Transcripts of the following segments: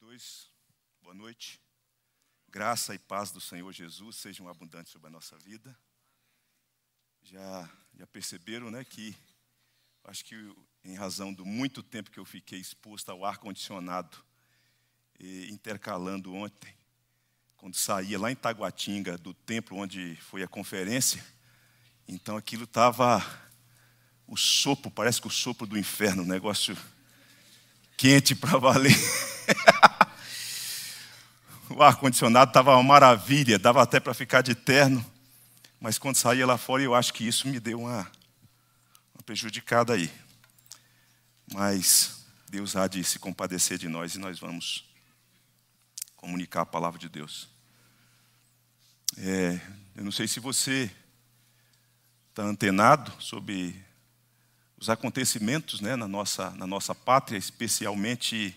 Dois. boa noite. Graça e paz do Senhor Jesus sejam abundantes sobre a nossa vida. Já, já perceberam, né, que acho que em razão do muito tempo que eu fiquei exposto ao ar-condicionado, intercalando ontem, quando saía lá em Taguatinga, do templo onde foi a conferência, então aquilo estava o sopro, parece que o sopro do inferno, um negócio quente para valer. o ar-condicionado estava uma maravilha, dava até para ficar de terno. Mas quando saía lá fora, eu acho que isso me deu uma, uma prejudicada aí. Mas Deus há de se compadecer de nós e nós vamos comunicar a palavra de Deus. É, eu não sei se você está antenado sobre os acontecimentos né, na, nossa, na nossa pátria, especialmente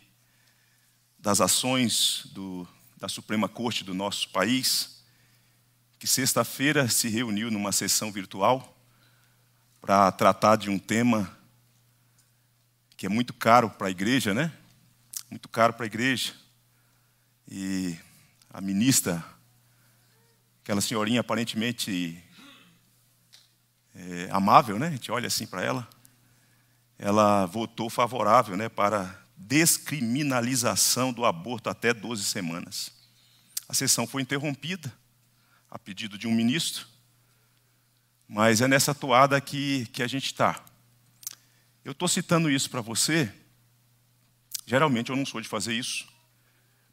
das ações do, da Suprema Corte do nosso país, que sexta-feira se reuniu numa sessão virtual para tratar de um tema que é muito caro para a igreja, né? Muito caro para a igreja. E a ministra, aquela senhorinha aparentemente é, amável, né? A gente olha assim para ela. Ela votou favorável, né, para descriminalização do aborto até 12 semanas. A sessão foi interrompida a pedido de um ministro, mas é nessa toada que, que a gente está. Eu estou citando isso para você. Geralmente eu não sou de fazer isso,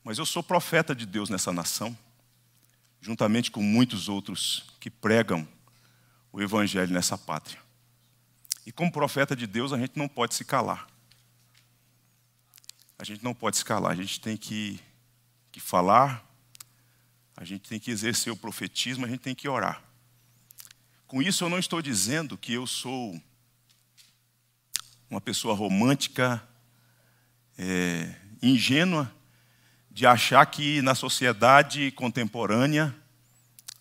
mas eu sou profeta de Deus nessa nação, juntamente com muitos outros que pregam o Evangelho nessa pátria. E como profeta de Deus, a gente não pode se calar a gente não pode escalar, a gente tem que, que falar, a gente tem que exercer o profetismo, a gente tem que orar. Com isso, eu não estou dizendo que eu sou uma pessoa romântica, é, ingênua, de achar que na sociedade contemporânea,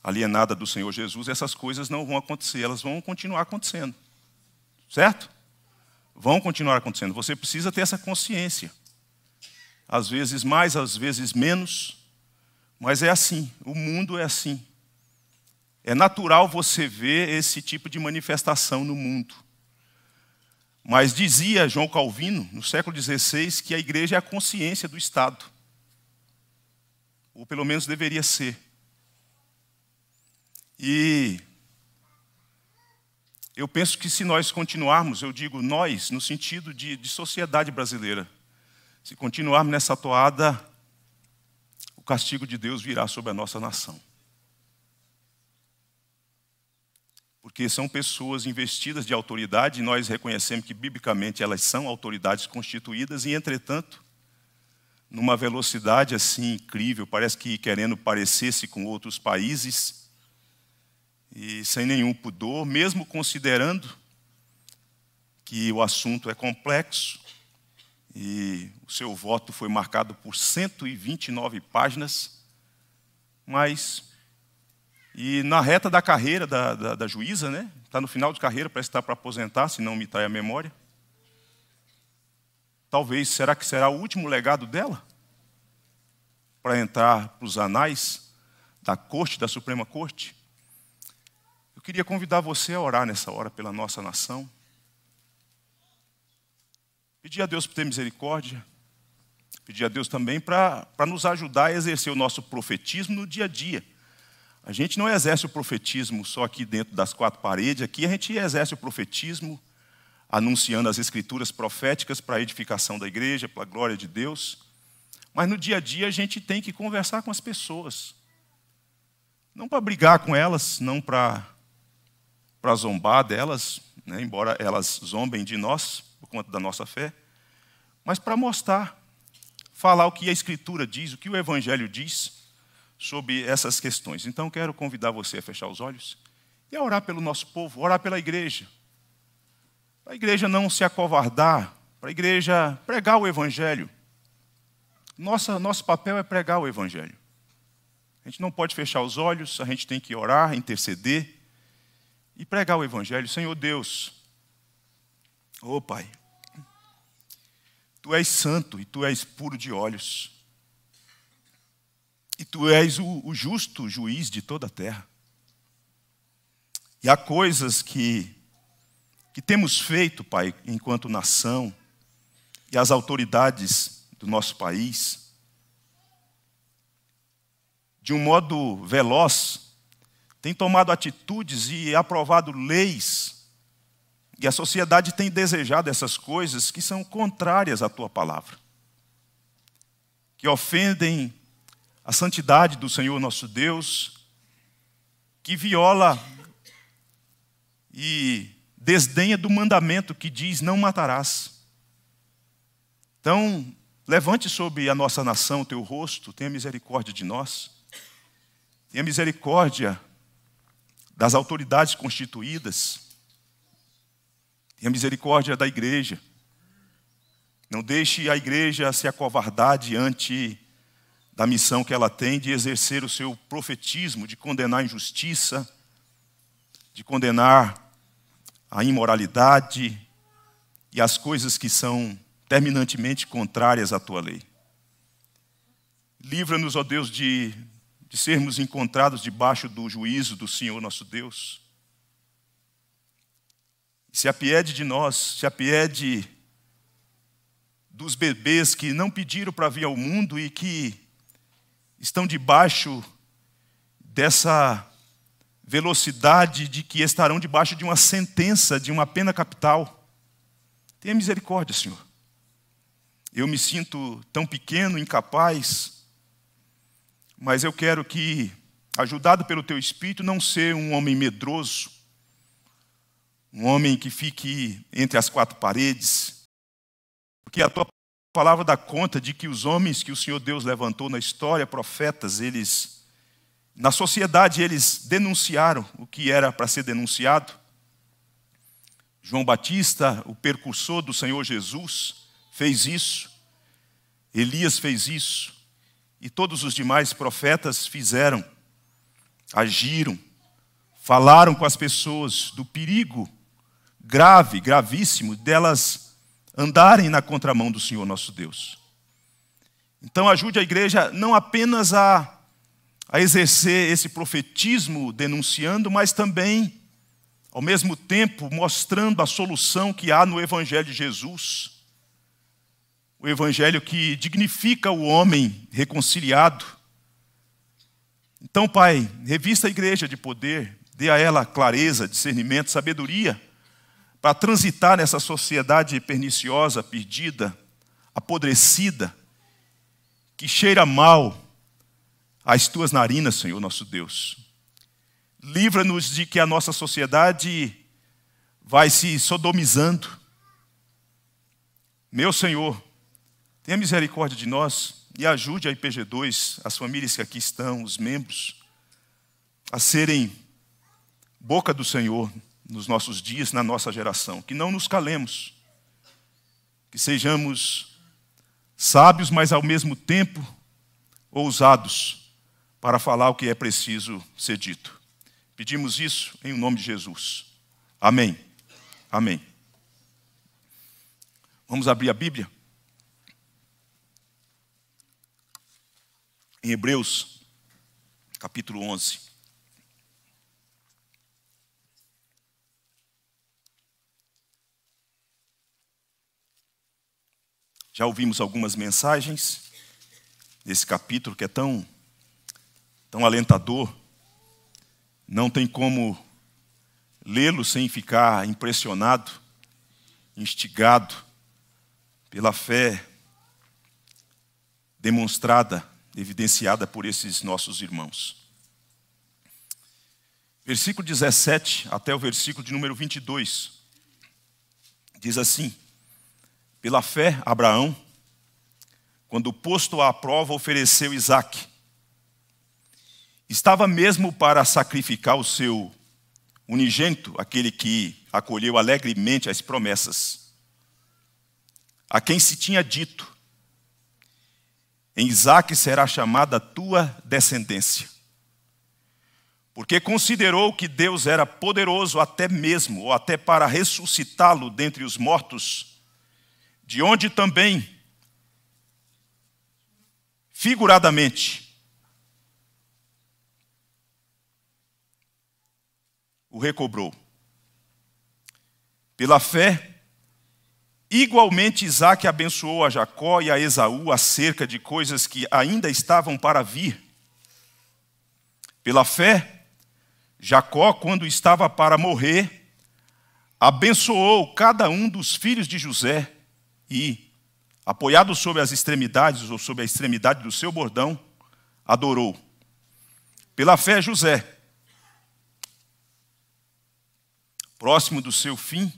alienada do Senhor Jesus, essas coisas não vão acontecer, elas vão continuar acontecendo. Certo? Vão continuar acontecendo. Você precisa ter essa consciência às vezes mais, às vezes menos, mas é assim, o mundo é assim. É natural você ver esse tipo de manifestação no mundo. Mas dizia João Calvino, no século XVI, que a igreja é a consciência do Estado. Ou pelo menos deveria ser. E eu penso que se nós continuarmos, eu digo nós, no sentido de, de sociedade brasileira, se continuarmos nessa toada, o castigo de Deus virá sobre a nossa nação. Porque são pessoas investidas de autoridade, e nós reconhecemos que biblicamente elas são autoridades constituídas, e entretanto, numa velocidade assim incrível, parece que querendo parecer-se com outros países, e sem nenhum pudor, mesmo considerando que o assunto é complexo, e o seu voto foi marcado por 129 páginas, mas. E na reta da carreira da, da, da juíza, né? Está no final de carreira, parece que está para aposentar, se não me trai a memória. Talvez, será que será o último legado dela? Para entrar para os anais da corte, da Suprema Corte? Eu queria convidar você a orar nessa hora pela nossa nação Pedir a Deus para ter misericórdia. Pedir a Deus também para nos ajudar a exercer o nosso profetismo no dia a dia. A gente não exerce o profetismo só aqui dentro das quatro paredes, aqui a gente exerce o profetismo anunciando as escrituras proféticas para a edificação da igreja, para a glória de Deus. Mas no dia a dia a gente tem que conversar com as pessoas. Não para brigar com elas, não para para zombar delas, né, embora elas zombem de nós, por conta da nossa fé, mas para mostrar, falar o que a Escritura diz, o que o Evangelho diz sobre essas questões. Então, quero convidar você a fechar os olhos e a orar pelo nosso povo, orar pela igreja. Para a igreja não se acovardar, para a igreja pregar o Evangelho. Nossa, nosso papel é pregar o Evangelho. A gente não pode fechar os olhos, a gente tem que orar, interceder e pregar o Evangelho. Senhor Deus, ô oh, Pai, Tu és santo e Tu és puro de olhos. E Tu és o, o justo juiz de toda a terra. E há coisas que, que temos feito, Pai, enquanto nação, e as autoridades do nosso país, de um modo veloz, tem tomado atitudes e aprovado leis, e a sociedade tem desejado essas coisas que são contrárias à tua palavra, que ofendem a santidade do Senhor nosso Deus, que viola e desdenha do mandamento que diz: não matarás. Então, levante sobre a nossa nação o teu rosto, tenha misericórdia de nós, tenha misericórdia das autoridades constituídas. Tenha misericórdia da igreja. Não deixe a igreja se acovardar diante da missão que ela tem de exercer o seu profetismo, de condenar a injustiça, de condenar a imoralidade e as coisas que são terminantemente contrárias à tua lei. Livra-nos, ó Deus, de de sermos encontrados debaixo do juízo do Senhor nosso Deus. Se apiede de nós, se apiede dos bebês que não pediram para vir ao mundo e que estão debaixo dessa velocidade de que estarão debaixo de uma sentença, de uma pena capital. Tenha misericórdia, Senhor. Eu me sinto tão pequeno, incapaz mas eu quero que, ajudado pelo teu espírito, não ser um homem medroso, um homem que fique entre as quatro paredes, porque a tua palavra dá conta de que os homens que o Senhor Deus levantou na história, profetas, eles, na sociedade, eles denunciaram o que era para ser denunciado. João Batista, o precursor do Senhor Jesus, fez isso. Elias fez isso e todos os demais profetas fizeram, agiram, falaram com as pessoas do perigo grave, gravíssimo, delas andarem na contramão do Senhor nosso Deus. Então, ajude a igreja não apenas a, a exercer esse profetismo denunciando, mas também, ao mesmo tempo, mostrando a solução que há no Evangelho de Jesus o evangelho que dignifica o homem reconciliado. Então, Pai, revista a igreja de poder, dê a ela clareza, discernimento, sabedoria para transitar nessa sociedade perniciosa, perdida, apodrecida, que cheira mal às tuas narinas, Senhor nosso Deus. Livra-nos de que a nossa sociedade vai se sodomizando. Meu Senhor, Tenha misericórdia de nós e ajude a IPG2, as famílias que aqui estão, os membros, a serem boca do Senhor nos nossos dias, na nossa geração. Que não nos calemos, que sejamos sábios, mas ao mesmo tempo ousados para falar o que é preciso ser dito. Pedimos isso em nome de Jesus. Amém. Amém. Vamos abrir a Bíblia? em Hebreus, capítulo 11. Já ouvimos algumas mensagens nesse capítulo que é tão, tão alentador. Não tem como lê-lo sem ficar impressionado, instigado pela fé demonstrada evidenciada por esses nossos irmãos. Versículo 17 até o versículo de número 22 diz assim: Pela fé, Abraão, quando posto à prova, ofereceu Isaac. Estava mesmo para sacrificar o seu unigênito, aquele que acolheu alegremente as promessas, a quem se tinha dito: em Isaac será chamada tua descendência. Porque considerou que Deus era poderoso até mesmo, ou até para ressuscitá-lo dentre os mortos, de onde também, figuradamente, o recobrou. Pela fé, Igualmente, Isaac abençoou a Jacó e a Esaú acerca de coisas que ainda estavam para vir. Pela fé, Jacó, quando estava para morrer, abençoou cada um dos filhos de José e, apoiado sobre as extremidades ou sobre a extremidade do seu bordão, adorou. Pela fé, José, próximo do seu fim,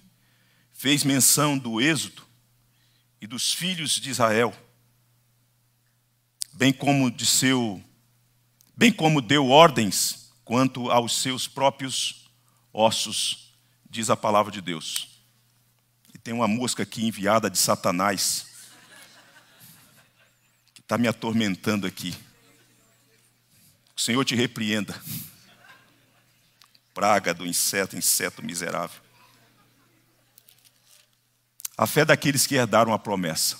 fez menção do Êxodo e dos filhos de Israel, bem como de seu bem como deu ordens quanto aos seus próprios ossos, diz a palavra de Deus. E tem uma mosca aqui enviada de Satanás que está me atormentando aqui. O Senhor te repreenda. Praga do inseto, inseto miserável a fé daqueles que herdaram a promessa.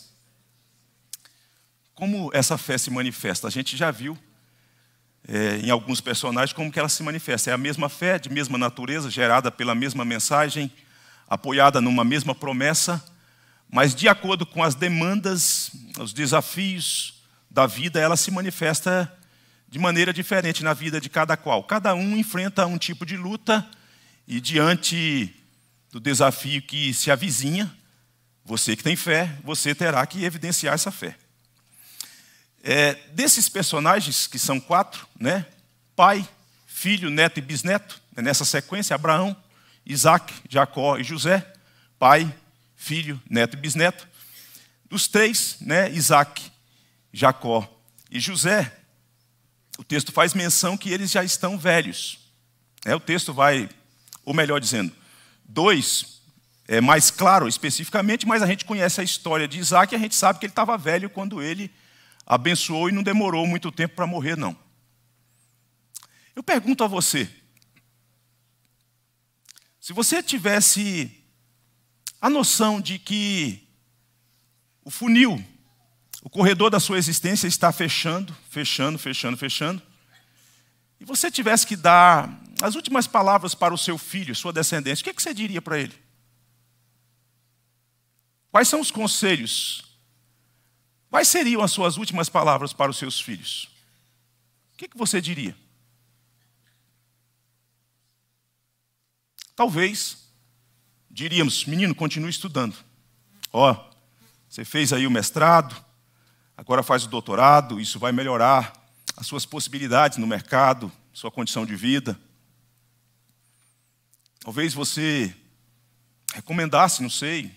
Como essa fé se manifesta? A gente já viu é, em alguns personagens como que ela se manifesta. É a mesma fé, de mesma natureza, gerada pela mesma mensagem, apoiada numa mesma promessa, mas de acordo com as demandas, os desafios da vida, ela se manifesta de maneira diferente na vida de cada qual. Cada um enfrenta um tipo de luta e diante do desafio que se avizinha, você que tem fé, você terá que evidenciar essa fé. É, desses personagens, que são quatro, né? pai, filho, neto e bisneto, né, nessa sequência, Abraão, Isaac, Jacó e José, pai, filho, neto e bisneto. Dos três, né, Isaac, Jacó e José, o texto faz menção que eles já estão velhos. É, o texto vai, ou melhor dizendo, dois é mais claro especificamente, mas a gente conhece a história de Isaac e a gente sabe que ele estava velho quando ele abençoou e não demorou muito tempo para morrer, não. Eu pergunto a você: se você tivesse a noção de que o funil, o corredor da sua existência está fechando, fechando, fechando, fechando, e você tivesse que dar as últimas palavras para o seu filho, sua descendência, o que, é que você diria para ele? Quais são os conselhos? Quais seriam as suas últimas palavras para os seus filhos? O que, que você diria? Talvez diríamos, menino, continue estudando. Ó, oh, você fez aí o mestrado, agora faz o doutorado, isso vai melhorar as suas possibilidades no mercado, sua condição de vida. Talvez você recomendasse, não sei,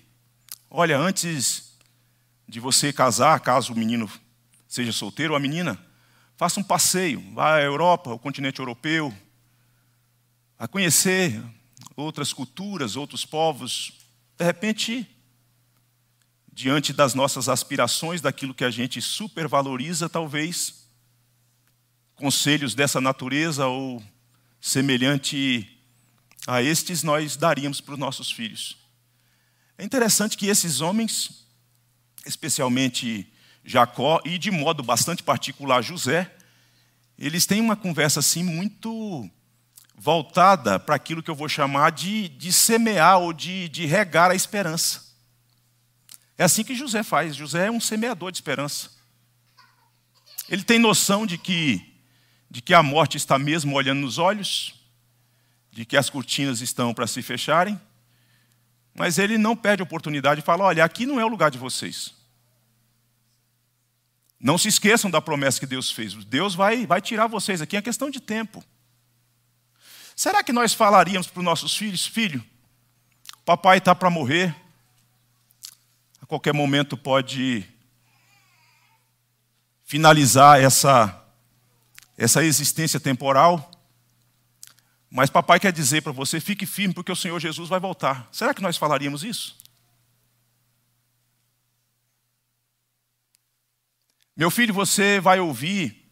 Olha, antes de você casar, caso o menino seja solteiro ou a menina, faça um passeio, vá à Europa, ao continente europeu, a conhecer outras culturas, outros povos. De repente, diante das nossas aspirações, daquilo que a gente supervaloriza, talvez conselhos dessa natureza ou semelhante a estes nós daríamos para os nossos filhos. É interessante que esses homens, especialmente Jacó e de modo bastante particular José, eles têm uma conversa assim muito voltada para aquilo que eu vou chamar de, de semear ou de, de regar a esperança. É assim que José faz. José é um semeador de esperança. Ele tem noção de que, de que a morte está mesmo olhando nos olhos, de que as cortinas estão para se fecharem, mas ele não perde a oportunidade e fala: olha, aqui não é o lugar de vocês. Não se esqueçam da promessa que Deus fez. Deus vai, vai tirar vocês aqui, é questão de tempo. Será que nós falaríamos para os nossos filhos: filho, papai está para morrer, a qualquer momento pode finalizar essa, essa existência temporal, mas papai quer dizer para você: fique firme, porque o Senhor Jesus vai voltar. Será que nós falaríamos isso? Meu filho, você vai ouvir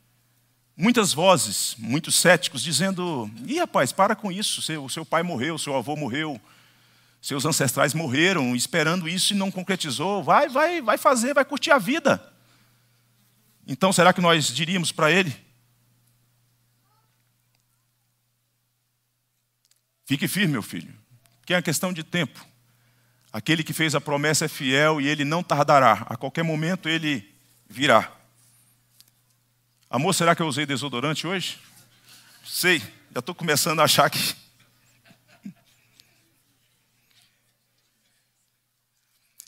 muitas vozes, muitos céticos, dizendo: ih, rapaz, para com isso, seu, seu pai morreu, seu avô morreu, seus ancestrais morreram, esperando isso e não concretizou. Vai, vai, vai fazer, vai curtir a vida. Então, será que nós diríamos para ele: Fique firme, meu filho, que é uma questão de tempo. Aquele que fez a promessa é fiel e ele não tardará. A qualquer momento ele virá. Amor, será que eu usei desodorante hoje? Sei, já estou começando a achar que.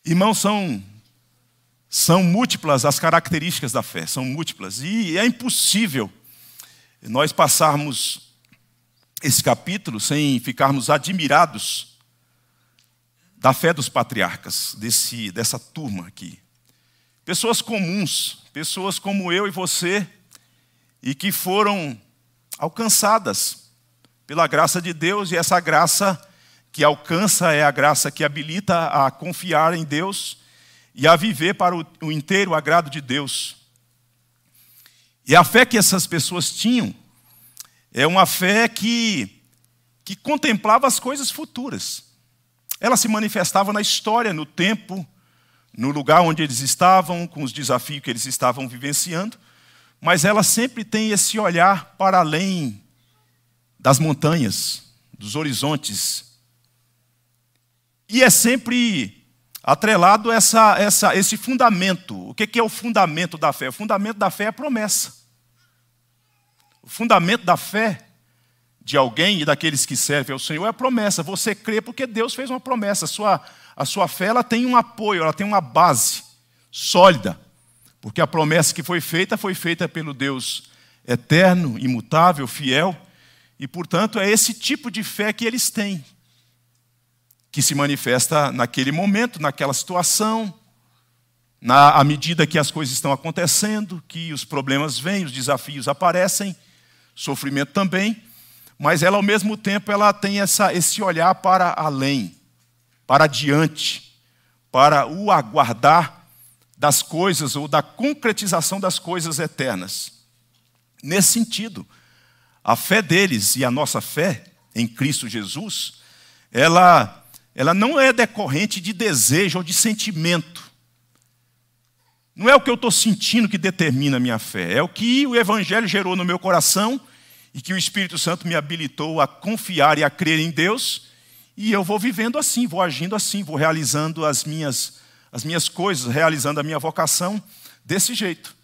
Irmãos, são, são múltiplas as características da fé, são múltiplas. E é impossível nós passarmos esse capítulo sem ficarmos admirados da fé dos patriarcas, desse, dessa turma aqui. Pessoas comuns, pessoas como eu e você, e que foram alcançadas pela graça de Deus, e essa graça que alcança é a graça que habilita a confiar em Deus e a viver para o inteiro agrado de Deus. E a fé que essas pessoas tinham é uma fé que, que contemplava as coisas futuras. Ela se manifestava na história, no tempo, no lugar onde eles estavam, com os desafios que eles estavam vivenciando, mas ela sempre tem esse olhar para além das montanhas, dos horizontes. E é sempre atrelado essa, essa, esse fundamento. O que é o fundamento da fé? O fundamento da fé é a promessa o fundamento da fé de alguém e daqueles que servem ao Senhor é a promessa. Você crê porque Deus fez uma promessa. A sua, a sua fé ela tem um apoio, ela tem uma base sólida. Porque a promessa que foi feita foi feita pelo Deus eterno, imutável, fiel. E, portanto, é esse tipo de fé que eles têm, que se manifesta naquele momento, naquela situação, na à medida que as coisas estão acontecendo, que os problemas vêm, os desafios aparecem sofrimento também, mas ela ao mesmo tempo ela tem essa, esse olhar para além, para diante, para o aguardar das coisas ou da concretização das coisas eternas. Nesse sentido, a fé deles e a nossa fé em Cristo Jesus, ela ela não é decorrente de desejo ou de sentimento, não é o que eu estou sentindo que determina a minha fé, é o que o Evangelho gerou no meu coração e que o Espírito Santo me habilitou a confiar e a crer em Deus, e eu vou vivendo assim, vou agindo assim, vou realizando as minhas, as minhas coisas, realizando a minha vocação desse jeito.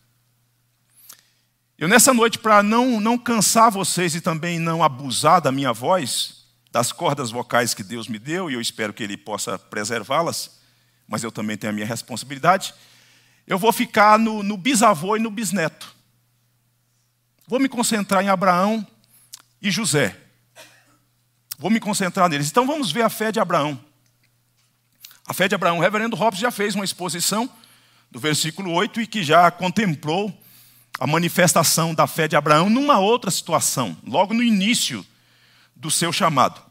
Eu, nessa noite, para não, não cansar vocês e também não abusar da minha voz, das cordas vocais que Deus me deu, e eu espero que Ele possa preservá-las, mas eu também tenho a minha responsabilidade eu vou ficar no, no bisavô e no bisneto. Vou me concentrar em Abraão e José. Vou me concentrar neles. Então vamos ver a fé de Abraão. A fé de Abraão. O reverendo Robson já fez uma exposição do versículo 8 e que já contemplou a manifestação da fé de Abraão numa outra situação, logo no início do seu chamado.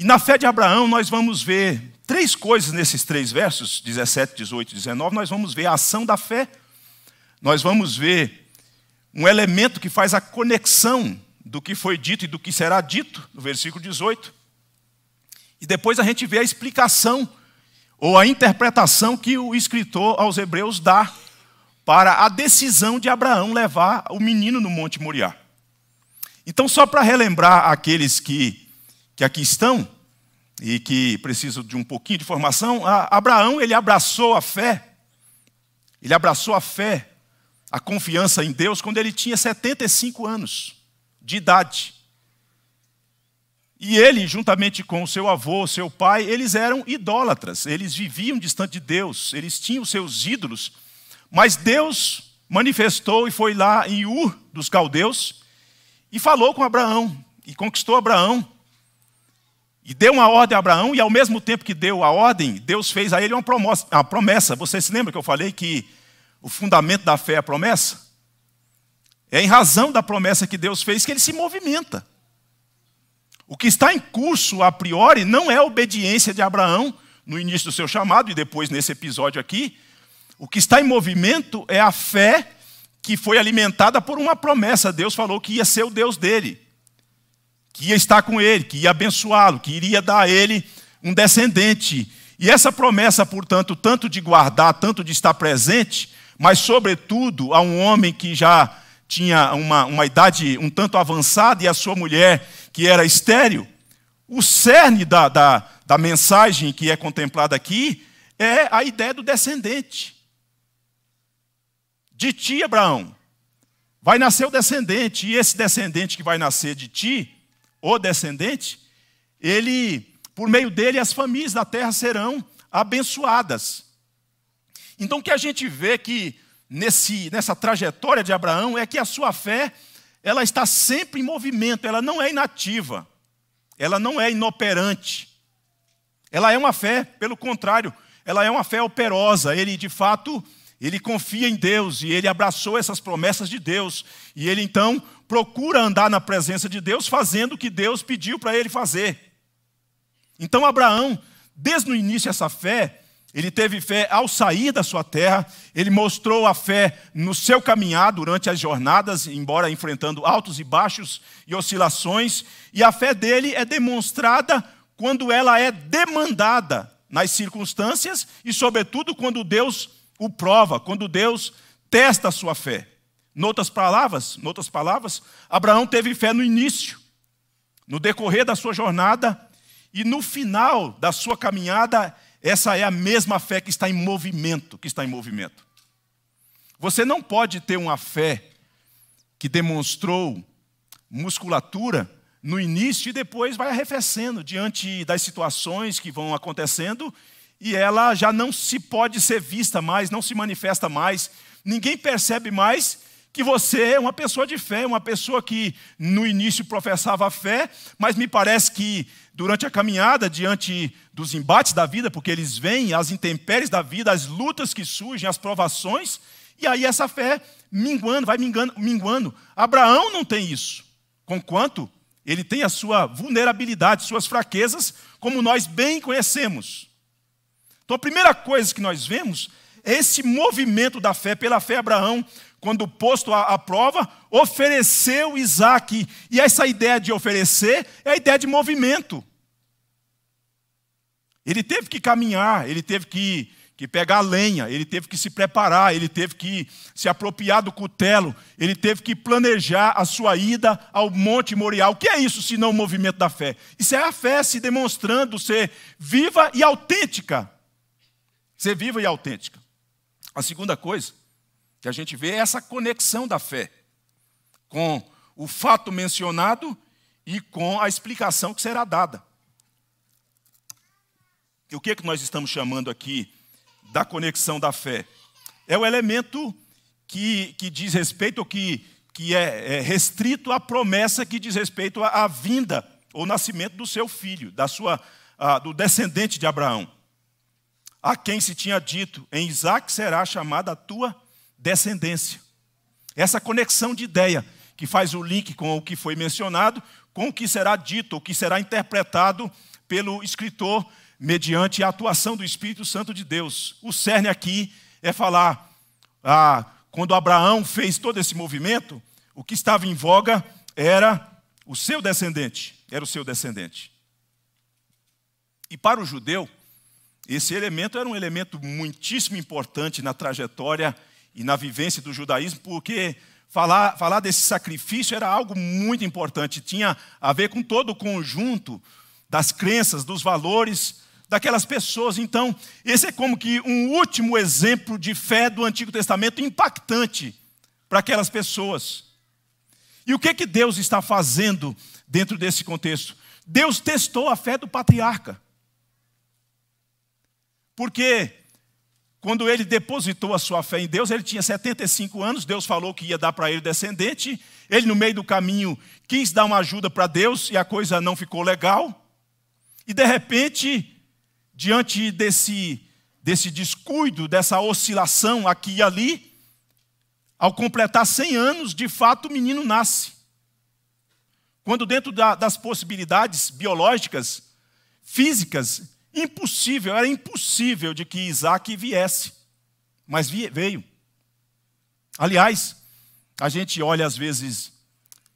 E na fé de Abraão, nós vamos ver três coisas nesses três versos, 17, 18 e 19. Nós vamos ver a ação da fé, nós vamos ver um elemento que faz a conexão do que foi dito e do que será dito, no versículo 18. E depois a gente vê a explicação ou a interpretação que o escritor aos Hebreus dá para a decisão de Abraão levar o menino no Monte Moriá. Então, só para relembrar aqueles que que aqui estão e que precisam de um pouquinho de formação, Abraão, ele abraçou a fé. Ele abraçou a fé, a confiança em Deus quando ele tinha 75 anos de idade. E ele, juntamente com seu avô, seu pai, eles eram idólatras, eles viviam distante de Deus, eles tinham seus ídolos, mas Deus manifestou e foi lá em Ur dos caldeus e falou com Abraão e conquistou Abraão e deu uma ordem a Abraão, e ao mesmo tempo que deu a ordem, Deus fez a ele uma promessa. Uma promessa. Você se lembra que eu falei que o fundamento da fé é a promessa? É em razão da promessa que Deus fez que ele se movimenta. O que está em curso a priori não é a obediência de Abraão no início do seu chamado e depois nesse episódio aqui. O que está em movimento é a fé que foi alimentada por uma promessa. Deus falou que ia ser o Deus dele que ia estar com ele, que ia abençoá-lo, que iria dar a ele um descendente. E essa promessa, portanto, tanto de guardar, tanto de estar presente, mas, sobretudo, a um homem que já tinha uma, uma idade um tanto avançada e a sua mulher que era estéril, o cerne da, da, da mensagem que é contemplada aqui é a ideia do descendente. De ti, Abraão, vai nascer o descendente, e esse descendente que vai nascer de ti o descendente, ele, por meio dele, as famílias da terra serão abençoadas. Então o que a gente vê que nesse, nessa trajetória de Abraão é que a sua fé ela está sempre em movimento, ela não é inativa, ela não é inoperante. Ela é uma fé, pelo contrário, ela é uma fé operosa. Ele, de fato, ele confia em Deus e ele abraçou essas promessas de Deus. E ele então procura andar na presença de Deus fazendo o que Deus pediu para ele fazer. Então Abraão, desde o início essa fé, ele teve fé ao sair da sua terra, ele mostrou a fé no seu caminhar durante as jornadas, embora enfrentando altos e baixos e oscilações, e a fé dele é demonstrada quando ela é demandada nas circunstâncias e, sobretudo, quando Deus o prova, quando Deus testa a sua fé. Noutras palavras, noutras palavras, Abraão teve fé no início, no decorrer da sua jornada e no final da sua caminhada, essa é a mesma fé que está em movimento, que está em movimento. Você não pode ter uma fé que demonstrou musculatura no início e depois vai arrefecendo diante das situações que vão acontecendo e ela já não se pode ser vista mais, não se manifesta mais, ninguém percebe mais que você é uma pessoa de fé, uma pessoa que no início professava a fé, mas me parece que durante a caminhada, diante dos embates da vida, porque eles vêm, as intempéries da vida, as lutas que surgem, as provações, e aí essa fé minguando, vai minguando. minguando. Abraão não tem isso, conquanto ele tem a sua vulnerabilidade, suas fraquezas, como nós bem conhecemos. Então a primeira coisa que nós vemos é esse movimento da fé, pela fé Abraão quando posto à prova, ofereceu Isaac. E essa ideia de oferecer é a ideia de movimento. Ele teve que caminhar, ele teve que, que pegar lenha, ele teve que se preparar, ele teve que se apropriar do cutelo, ele teve que planejar a sua ida ao Monte Morial. O que é isso se não o movimento da fé? Isso é a fé se demonstrando ser viva e autêntica. Ser viva e autêntica. A segunda coisa que a gente vê é essa conexão da fé com o fato mencionado e com a explicação que será dada. E o que, é que nós estamos chamando aqui da conexão da fé? É o elemento que, que diz respeito, ou que, que é, é restrito à promessa que diz respeito à, à vinda ou nascimento do seu filho, da sua, a, do descendente de Abraão. A quem se tinha dito, em Isaac será chamada a tua descendência. Essa conexão de ideia que faz o link com o que foi mencionado, com o que será dito, o que será interpretado pelo escritor mediante a atuação do Espírito Santo de Deus. O cerne aqui é falar, ah, quando Abraão fez todo esse movimento, o que estava em voga era o seu descendente, era o seu descendente. E para o judeu, esse elemento era um elemento muitíssimo importante na trajetória e na vivência do judaísmo, porque falar, falar desse sacrifício era algo muito importante, tinha a ver com todo o conjunto das crenças, dos valores daquelas pessoas. Então, esse é como que um último exemplo de fé do Antigo Testamento impactante para aquelas pessoas. E o que que Deus está fazendo dentro desse contexto? Deus testou a fé do patriarca. Porque quando ele depositou a sua fé em Deus, ele tinha 75 anos, Deus falou que ia dar para ele descendente. Ele, no meio do caminho, quis dar uma ajuda para Deus e a coisa não ficou legal. E, de repente, diante desse, desse descuido, dessa oscilação aqui e ali, ao completar 100 anos, de fato o menino nasce. Quando, dentro da, das possibilidades biológicas, físicas, Impossível, era impossível de que Isaac viesse, mas veio. Aliás, a gente olha às vezes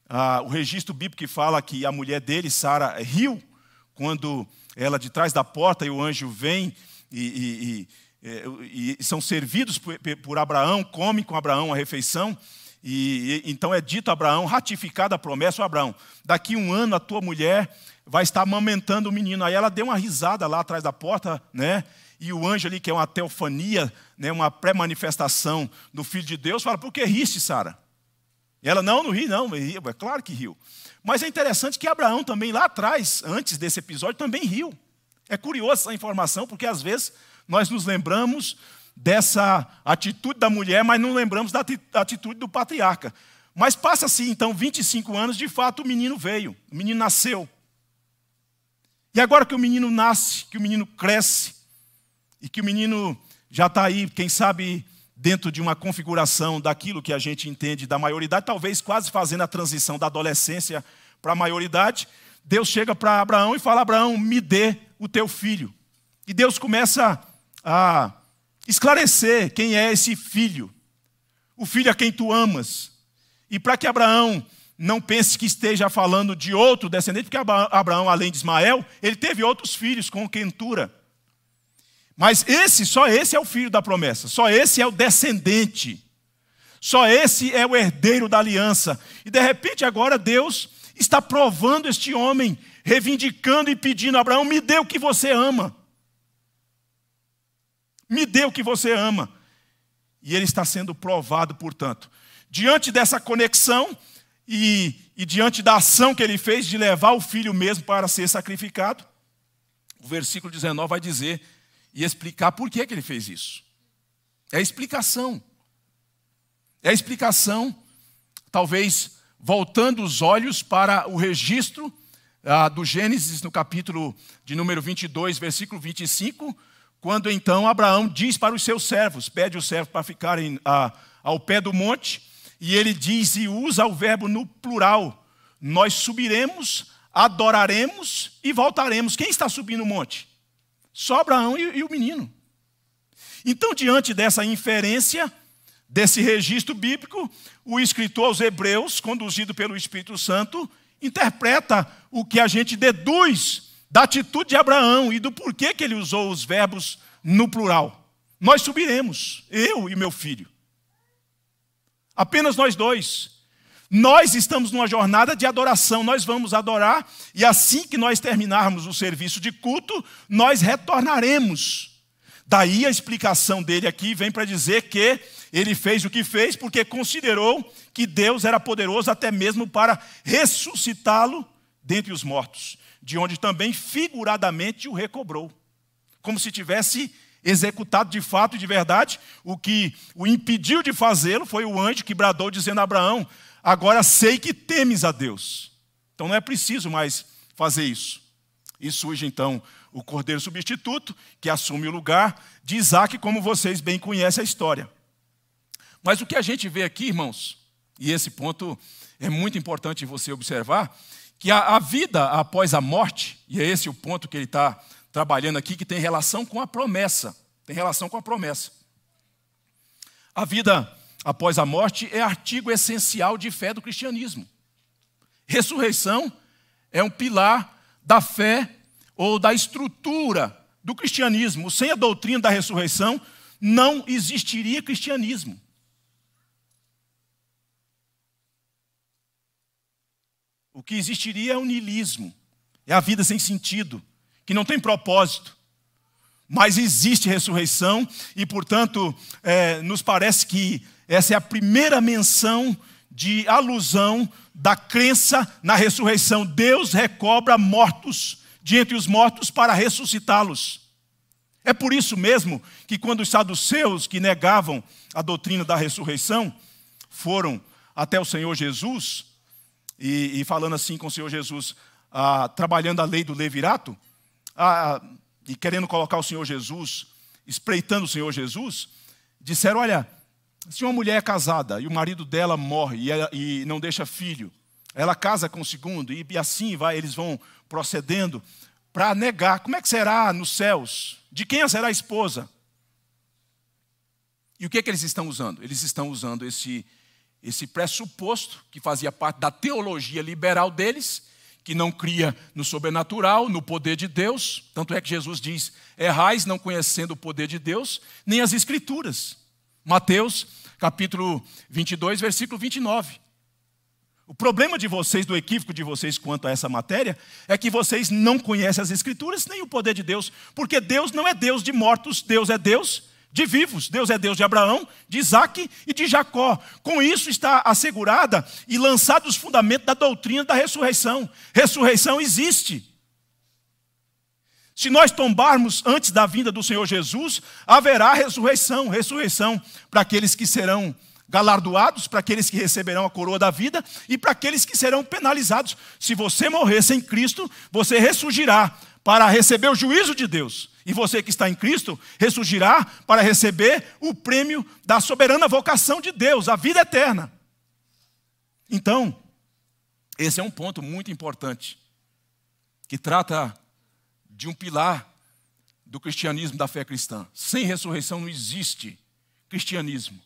ah, o registro bíblico que fala que a mulher dele, Sara, riu quando ela de trás da porta e o anjo vem e, e, e, é, e são servidos por, por Abraão, comem com Abraão a refeição. E, e então é dito a Abraão, ratificada a promessa, Abraão, daqui um ano a tua mulher vai estar amamentando o menino. Aí ela deu uma risada lá atrás da porta, né? E o anjo ali, que é uma teofania, né, uma pré-manifestação do Filho de Deus, fala, por que riste, Sara? E ela, não, não ri, não, é claro que riu. Mas é interessante que Abraão também, lá atrás, antes desse episódio, também riu. É curiosa essa informação, porque às vezes nós nos lembramos dessa atitude da mulher, mas não lembramos da atitude do patriarca. Mas passa-se assim, então 25 anos, de fato o menino veio, o menino nasceu. E agora que o menino nasce, que o menino cresce, e que o menino já está aí, quem sabe, dentro de uma configuração daquilo que a gente entende da maioridade, talvez quase fazendo a transição da adolescência para a maioridade, Deus chega para Abraão e fala: Abraão, me dê o teu filho. E Deus começa a esclarecer quem é esse filho, o filho a quem tu amas. E para que Abraão não pense que esteja falando de outro descendente, porque Abraão, além de Ismael, ele teve outros filhos com quentura. Mas esse, só esse é o filho da promessa, só esse é o descendente, só esse é o herdeiro da aliança. E de repente agora Deus está provando este homem, reivindicando e pedindo: Abraão, me dê o que você ama. Me dê o que você ama. E ele está sendo provado, portanto. Diante dessa conexão e, e diante da ação que ele fez de levar o filho mesmo para ser sacrificado, o versículo 19 vai dizer e explicar por que, que ele fez isso. É a explicação. É a explicação, talvez voltando os olhos para o registro ah, do Gênesis, no capítulo de número 22, versículo 25, quando então Abraão diz para os seus servos, pede os servos para ficarem a, ah, ao pé do monte, e ele diz e usa o verbo no plural: nós subiremos, adoraremos e voltaremos. Quem está subindo o monte? Só Abraão e, e o menino. Então, diante dessa inferência, desse registro bíblico, o escritor aos Hebreus, conduzido pelo Espírito Santo, interpreta o que a gente deduz da atitude de Abraão e do porquê que ele usou os verbos no plural. Nós subiremos, eu e meu filho. Apenas nós dois. Nós estamos numa jornada de adoração, nós vamos adorar, e assim que nós terminarmos o serviço de culto, nós retornaremos. Daí a explicação dele aqui vem para dizer que ele fez o que fez porque considerou que Deus era poderoso até mesmo para ressuscitá-lo dentre os mortos de onde também figuradamente o recobrou, como se tivesse executado de fato e de verdade o que o impediu de fazê-lo foi o anjo que bradou dizendo a Abraão: "Agora sei que temes a Deus". Então não é preciso mais fazer isso. E surge então o cordeiro substituto que assume o lugar de Isaac, como vocês bem conhecem a história. Mas o que a gente vê aqui, irmãos, e esse ponto é muito importante você observar, que a, a vida após a morte, e é esse o ponto que ele está trabalhando aqui, que tem relação com a promessa. Tem relação com a promessa. A vida após a morte é artigo essencial de fé do cristianismo. Ressurreição é um pilar da fé ou da estrutura do cristianismo. Sem a doutrina da ressurreição, não existiria cristianismo. O que existiria é o niilismo, é a vida sem sentido, que não tem propósito. Mas existe ressurreição, e portanto, é, nos parece que essa é a primeira menção de alusão da crença na ressurreição. Deus recobra mortos de entre os mortos para ressuscitá-los. É por isso mesmo que, quando os saduceus que negavam a doutrina da ressurreição foram até o Senhor Jesus, e, e falando assim com o Senhor Jesus, ah, trabalhando a lei do levirato, ah, e querendo colocar o Senhor Jesus, espreitando o Senhor Jesus, disseram: Olha, se uma mulher é casada e o marido dela morre e, ela, e não deixa filho, ela casa com o segundo, e, e assim vai, eles vão procedendo para negar. Como é que será nos céus? De quem será a esposa? E o que é que eles estão usando? Eles estão usando esse esse pressuposto que fazia parte da teologia liberal deles, que não cria no sobrenatural, no poder de Deus. Tanto é que Jesus diz: errais é não conhecendo o poder de Deus, nem as Escrituras. Mateus, capítulo 22, versículo 29. O problema de vocês, do equívoco de vocês quanto a essa matéria, é que vocês não conhecem as Escrituras nem o poder de Deus, porque Deus não é Deus de mortos, Deus é Deus de vivos. Deus é Deus de Abraão, de Isaac e de Jacó. Com isso está assegurada e lançado os fundamentos da doutrina da ressurreição. Ressurreição existe. Se nós tombarmos antes da vinda do Senhor Jesus, haverá ressurreição ressurreição para aqueles que serão galardoados, para aqueles que receberão a coroa da vida e para aqueles que serão penalizados. Se você morrer sem Cristo, você ressurgirá para receber o juízo de Deus. E você que está em Cristo ressurgirá para receber o prêmio da soberana vocação de Deus, a vida eterna. Então, esse é um ponto muito importante, que trata de um pilar do cristianismo, da fé cristã. Sem ressurreição não existe cristianismo.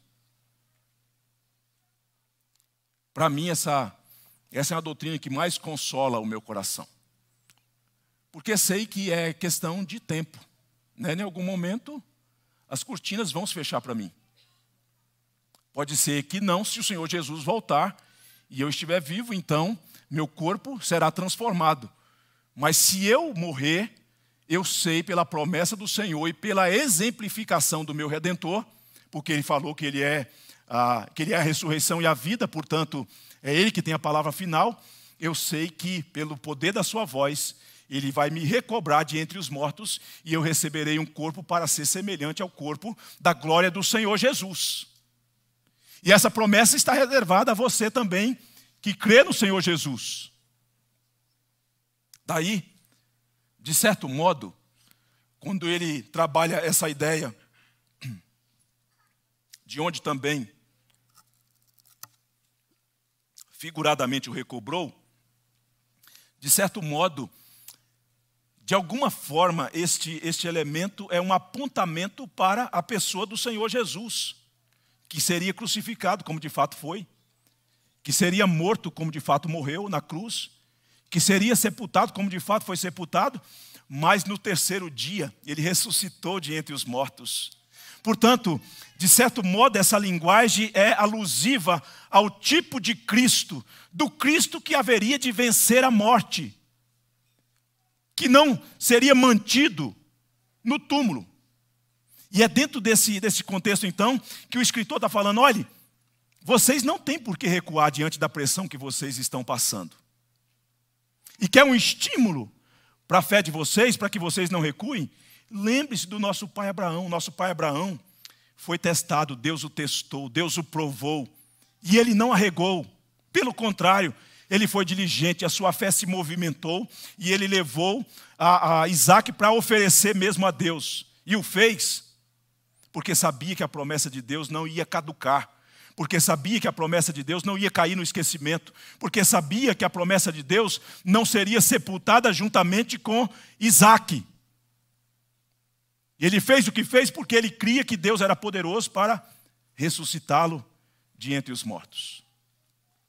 Para mim, essa, essa é a doutrina que mais consola o meu coração. Porque sei que é questão de tempo né? em algum momento as cortinas vão se fechar para mim. Pode ser que não, se o Senhor Jesus voltar e eu estiver vivo, então meu corpo será transformado. Mas se eu morrer, eu sei pela promessa do Senhor e pela exemplificação do meu redentor, porque ele falou que ele é a, que ele é a ressurreição e a vida, portanto, é ele que tem a palavra final. Eu sei que pelo poder da sua voz ele vai me recobrar de entre os mortos e eu receberei um corpo para ser semelhante ao corpo da glória do Senhor Jesus. E essa promessa está reservada a você também que crê no Senhor Jesus. Daí, de certo modo, quando ele trabalha essa ideia, de onde também figuradamente o recobrou, de certo modo, de alguma forma, este, este elemento é um apontamento para a pessoa do Senhor Jesus, que seria crucificado, como de fato foi, que seria morto, como de fato morreu na cruz, que seria sepultado, como de fato foi sepultado, mas no terceiro dia ele ressuscitou de entre os mortos. Portanto, de certo modo, essa linguagem é alusiva ao tipo de Cristo, do Cristo que haveria de vencer a morte que não seria mantido no túmulo. E é dentro desse, desse contexto, então, que o escritor está falando: olhe, vocês não têm por que recuar diante da pressão que vocês estão passando. E quer é um estímulo para a fé de vocês, para que vocês não recuem? Lembre-se do nosso pai Abraão. Nosso pai Abraão foi testado, Deus o testou, Deus o provou, e ele não arregou. Pelo contrário, ele foi diligente, a sua fé se movimentou e ele levou a, a Isaac para oferecer mesmo a Deus. E o fez, porque sabia que a promessa de Deus não ia caducar, porque sabia que a promessa de Deus não ia cair no esquecimento, porque sabia que a promessa de Deus não seria sepultada juntamente com Isaac. E ele fez o que fez porque ele cria que Deus era poderoso para ressuscitá-lo de entre os mortos.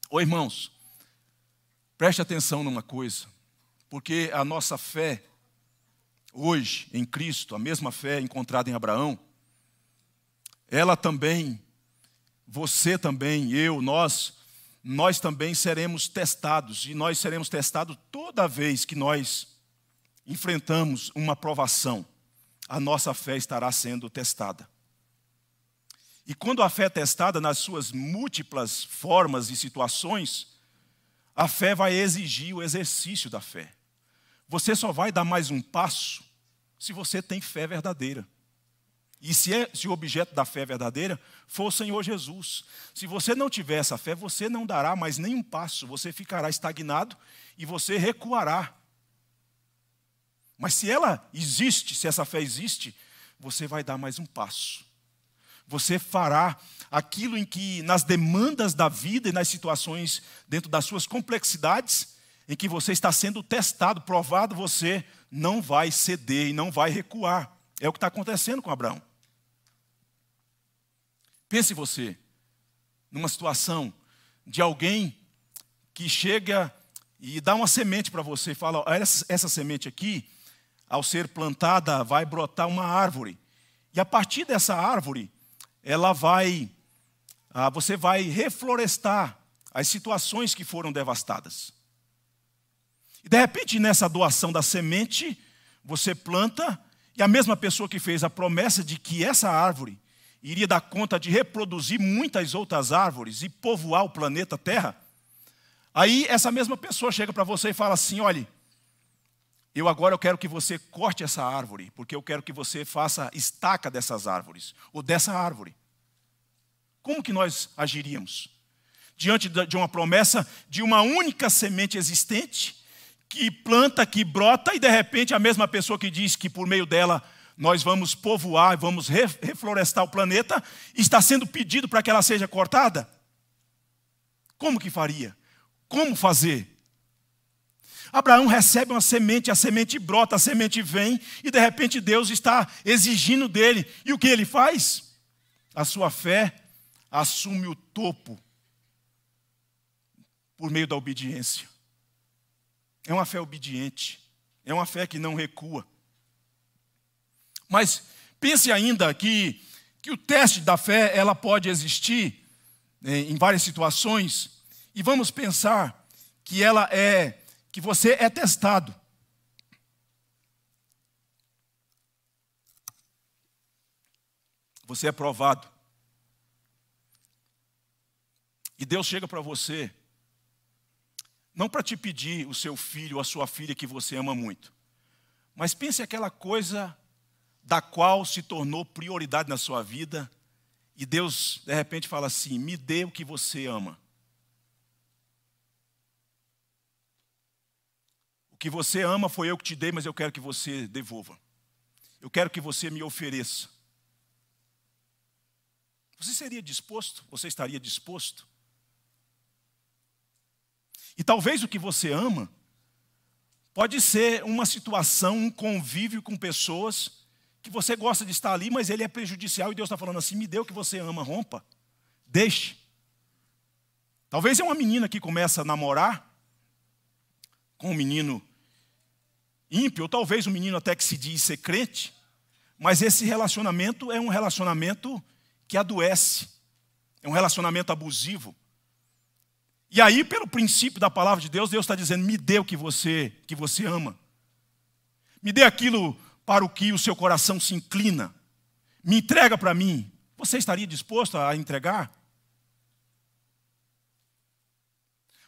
Ô irmãos, Preste atenção numa coisa, porque a nossa fé hoje em Cristo, a mesma fé encontrada em Abraão, ela também, você também, eu, nós, nós também seremos testados, e nós seremos testados toda vez que nós enfrentamos uma provação, a nossa fé estará sendo testada. E quando a fé é testada nas suas múltiplas formas e situações, a fé vai exigir o exercício da fé. Você só vai dar mais um passo se você tem fé verdadeira. E se, é, se o objeto da fé verdadeira for o Senhor Jesus. Se você não tiver essa fé, você não dará mais nenhum passo, você ficará estagnado e você recuará. Mas se ela existe, se essa fé existe, você vai dar mais um passo você fará aquilo em que, nas demandas da vida e nas situações dentro das suas complexidades, em que você está sendo testado, provado, você não vai ceder e não vai recuar. É o que está acontecendo com Abraão. Pense você numa situação de alguém que chega e dá uma semente para você e fala: essa, essa semente aqui, ao ser plantada, vai brotar uma árvore. E a partir dessa árvore, ela vai, ah, você vai reflorestar as situações que foram devastadas. E de repente, nessa doação da semente, você planta, e a mesma pessoa que fez a promessa de que essa árvore iria dar conta de reproduzir muitas outras árvores e povoar o planeta Terra, aí essa mesma pessoa chega para você e fala assim: olhe, eu agora eu quero que você corte essa árvore, porque eu quero que você faça estaca dessas árvores, ou dessa árvore. Como que nós agiríamos? Diante de uma promessa de uma única semente existente, que planta, que brota, e de repente a mesma pessoa que diz que por meio dela nós vamos povoar, vamos reflorestar o planeta, está sendo pedido para que ela seja cortada? Como que faria? Como fazer? Abraão recebe uma semente, a semente brota, a semente vem, e de repente Deus está exigindo dele. E o que ele faz? A sua fé assume o topo por meio da obediência. É uma fé obediente, é uma fé que não recua. Mas pense ainda que, que o teste da fé ela pode existir eh, em várias situações, e vamos pensar que ela é que você é testado. Você é provado. E Deus chega para você, não para te pedir o seu filho ou a sua filha que você ama muito, mas pense aquela coisa da qual se tornou prioridade na sua vida, e Deus de repente fala assim: me dê o que você ama. que você ama foi eu que te dei, mas eu quero que você devolva. Eu quero que você me ofereça. Você seria disposto? Você estaria disposto? E talvez o que você ama pode ser uma situação, um convívio com pessoas que você gosta de estar ali, mas ele é prejudicial e Deus está falando assim: me dê o que você ama, rompa, deixe. Talvez é uma menina que começa a namorar com um menino ímpio, ou talvez um menino até que se diz ser crente, mas esse relacionamento é um relacionamento que adoece, é um relacionamento abusivo. E aí, pelo princípio da palavra de Deus, Deus está dizendo: me dê o que você, que você ama, me dê aquilo para o que o seu coração se inclina, me entrega para mim. Você estaria disposto a entregar?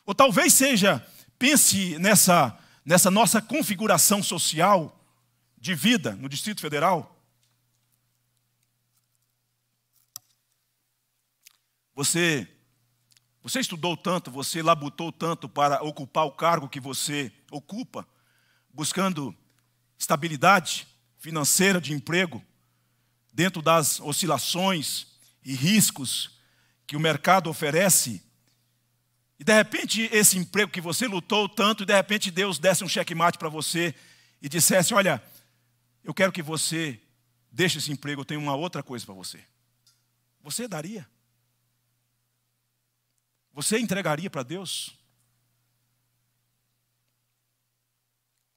Ou talvez seja, pense nessa nessa nossa configuração social de vida no Distrito Federal, você você estudou tanto, você labutou tanto para ocupar o cargo que você ocupa, buscando estabilidade financeira de emprego, dentro das oscilações e riscos que o mercado oferece e de repente, esse emprego que você lutou tanto, e de repente Deus desse um checkmate para você e dissesse: Olha, eu quero que você deixe esse emprego, eu tenho uma outra coisa para você. Você daria? Você entregaria para Deus?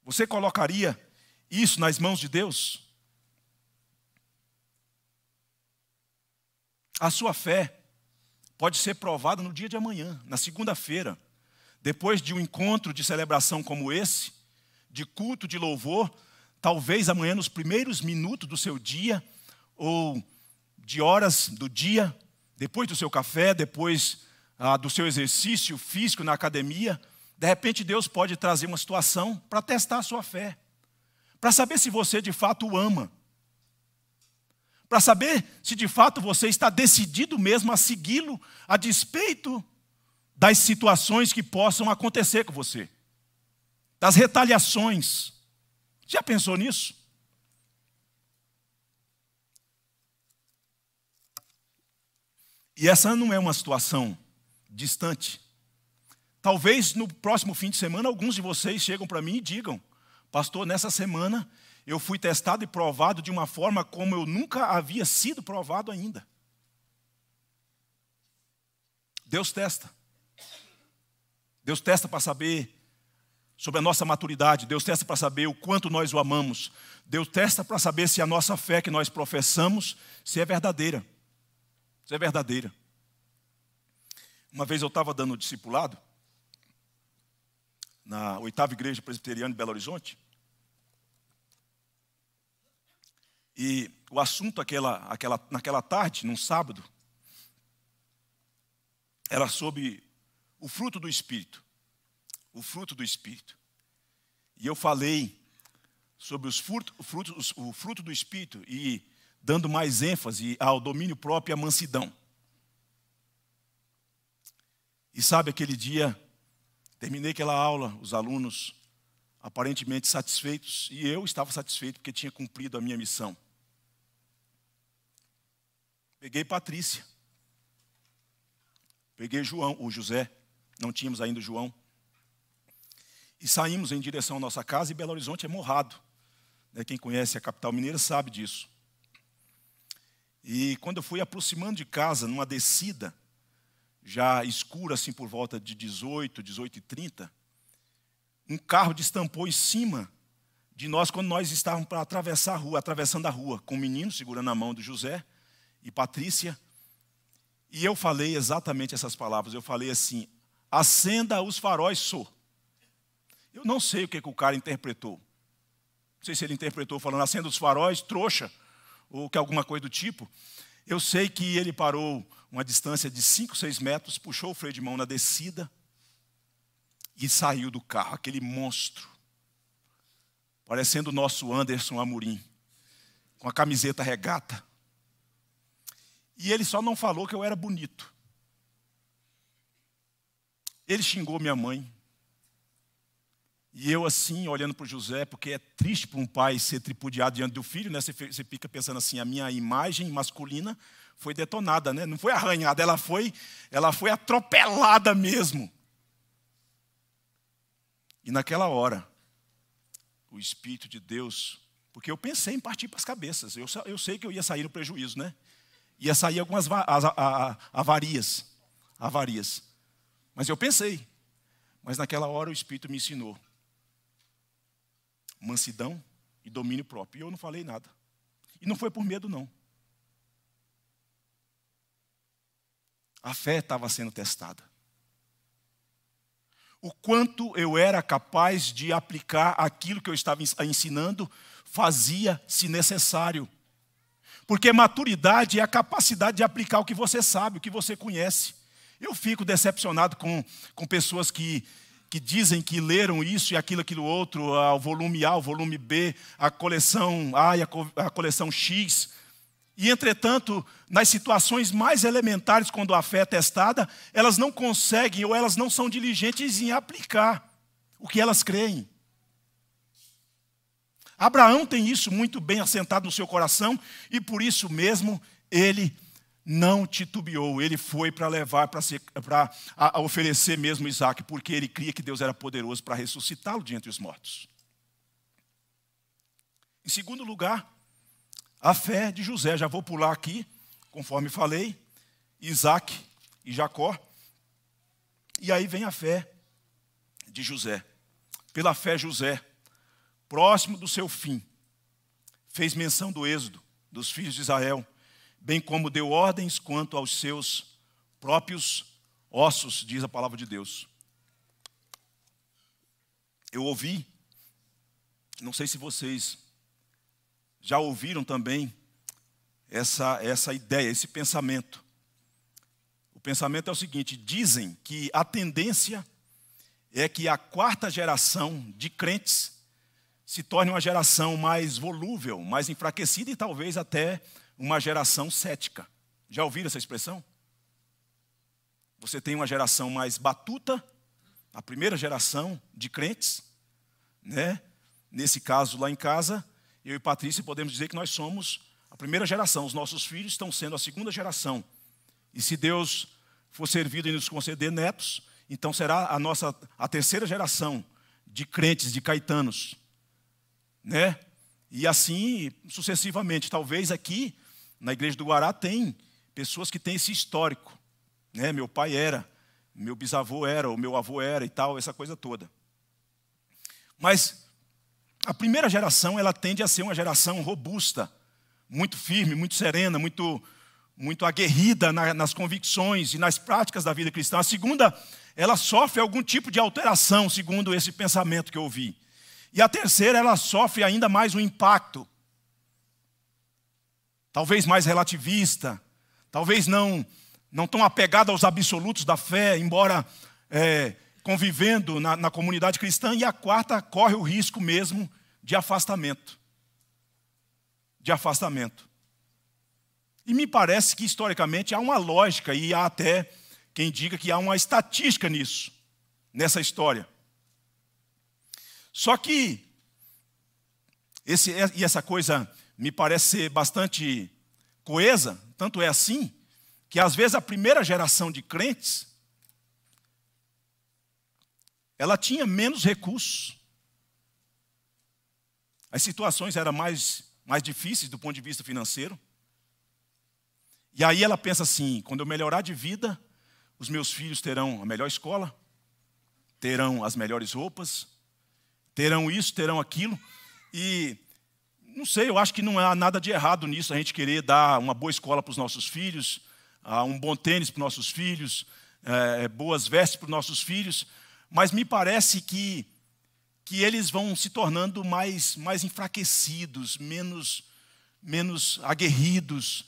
Você colocaria isso nas mãos de Deus? A sua fé pode ser provada no dia de amanhã, na segunda-feira, depois de um encontro de celebração como esse, de culto, de louvor, talvez amanhã, nos primeiros minutos do seu dia, ou de horas do dia, depois do seu café, depois ah, do seu exercício físico na academia, de repente Deus pode trazer uma situação para testar a sua fé, para saber se você de fato o ama para saber se de fato você está decidido mesmo a segui-lo, a despeito das situações que possam acontecer com você, das retaliações. Já pensou nisso? E essa não é uma situação distante. Talvez no próximo fim de semana alguns de vocês chegam para mim e digam: "Pastor, nessa semana eu fui testado e provado de uma forma como eu nunca havia sido provado ainda. Deus testa. Deus testa para saber sobre a nossa maturidade, Deus testa para saber o quanto nós o amamos, Deus testa para saber se a nossa fé que nós professamos se é verdadeira. Se é verdadeira. Uma vez eu estava dando discipulado na oitava igreja presbiteriana de Belo Horizonte, E o assunto aquela, aquela, naquela tarde, num sábado, era sobre o fruto do Espírito. O fruto do Espírito. E eu falei sobre os frutos o, fruto, o fruto do Espírito e dando mais ênfase ao domínio próprio e à mansidão. E sabe, aquele dia, terminei aquela aula, os alunos aparentemente satisfeitos, e eu estava satisfeito porque tinha cumprido a minha missão. Peguei Patrícia. Peguei João, o José. Não tínhamos ainda o João. E saímos em direção à nossa casa e Belo Horizonte é morrado. Né? Quem conhece a capital mineira sabe disso. E quando eu fui aproximando de casa, numa descida, já escura, assim por volta de 18, 18 e 30, um carro destampou em cima de nós quando nós estávamos para atravessar a rua, atravessando a rua, com o menino segurando a mão do José e Patrícia, e eu falei exatamente essas palavras. Eu falei assim: acenda os faróis, sou. Eu não sei o que, que o cara interpretou. Não sei se ele interpretou falando acenda os faróis, trouxa, ou que alguma coisa do tipo. Eu sei que ele parou uma distância de 5, 6 metros, puxou o freio de mão na descida e saiu do carro, aquele monstro. Parecendo o nosso Anderson Amorim, com a camiseta regata, e ele só não falou que eu era bonito. Ele xingou minha mãe. E eu assim, olhando para o José, porque é triste para um pai ser tripudiado diante do filho, né? Você, fica pensando assim, a minha imagem masculina foi detonada, né? Não foi arranhada, ela foi, ela foi atropelada mesmo. E naquela hora, o Espírito de Deus, porque eu pensei em partir para as cabeças, eu, eu sei que eu ia sair no prejuízo, né? Ia sair algumas avarias. Avarias. Mas eu pensei. Mas naquela hora o Espírito me ensinou. Mansidão e domínio próprio. E eu não falei nada. E não foi por medo, não. A fé estava sendo testada. O quanto eu era capaz de aplicar aquilo que eu estava ensinando fazia-se necessário porque maturidade é a capacidade de aplicar o que você sabe, o que você conhece. Eu fico decepcionado com, com pessoas que, que dizem que leram isso e aquilo, aquilo outro, o volume A, o volume B, a coleção A e a, co, a coleção X. E, entretanto, nas situações mais elementares, quando a fé é testada, elas não conseguem ou elas não são diligentes em aplicar o que elas creem. Abraão tem isso muito bem assentado no seu coração e por isso mesmo ele não titubeou, ele foi para levar, para oferecer mesmo Isaac, porque ele cria que Deus era poderoso para ressuscitá-lo de entre os mortos. Em segundo lugar, a fé de José, já vou pular aqui, conforme falei, Isaac e Jacó. E aí vem a fé de José. Pela fé, José próximo do seu fim, fez menção do êxodo dos filhos de Israel, bem como deu ordens quanto aos seus próprios ossos, diz a palavra de Deus. Eu ouvi, não sei se vocês já ouviram também essa, essa ideia, esse pensamento. O pensamento é o seguinte: dizem que a tendência é que a quarta geração de crentes se torne uma geração mais volúvel, mais enfraquecida e talvez até uma geração cética. Já ouviram essa expressão? Você tem uma geração mais batuta, a primeira geração de crentes, né? Nesse caso lá em casa, eu e Patrícia podemos dizer que nós somos a primeira geração, os nossos filhos estão sendo a segunda geração. E se Deus for servido em nos conceder netos, então será a nossa a terceira geração de crentes, de caetanos né? E assim sucessivamente. Talvez aqui na igreja do Guará tem pessoas que têm esse histórico, né? Meu pai era, meu bisavô era, ou meu avô era e tal, essa coisa toda. Mas a primeira geração ela tende a ser uma geração robusta, muito firme, muito serena, muito muito aguerrida nas convicções e nas práticas da vida cristã. A segunda, ela sofre algum tipo de alteração, segundo esse pensamento que eu ouvi. E a terceira, ela sofre ainda mais um impacto. Talvez mais relativista, talvez não, não tão apegada aos absolutos da fé, embora é, convivendo na, na comunidade cristã. E a quarta corre o risco mesmo de afastamento. De afastamento. E me parece que historicamente há uma lógica e há até quem diga que há uma estatística nisso, nessa história. Só que, esse, e essa coisa me parece ser bastante coesa, tanto é assim, que às vezes a primeira geração de crentes, ela tinha menos recursos. As situações eram mais, mais difíceis do ponto de vista financeiro. E aí ela pensa assim: quando eu melhorar de vida, os meus filhos terão a melhor escola, terão as melhores roupas, terão isso, terão aquilo. E não sei, eu acho que não há nada de errado nisso, a gente querer dar uma boa escola para os nossos filhos, ah, um bom tênis para os nossos filhos, eh, eh, boas vestes para os nossos filhos, mas me parece que, que eles vão se tornando mais, mais enfraquecidos, menos, menos aguerridos,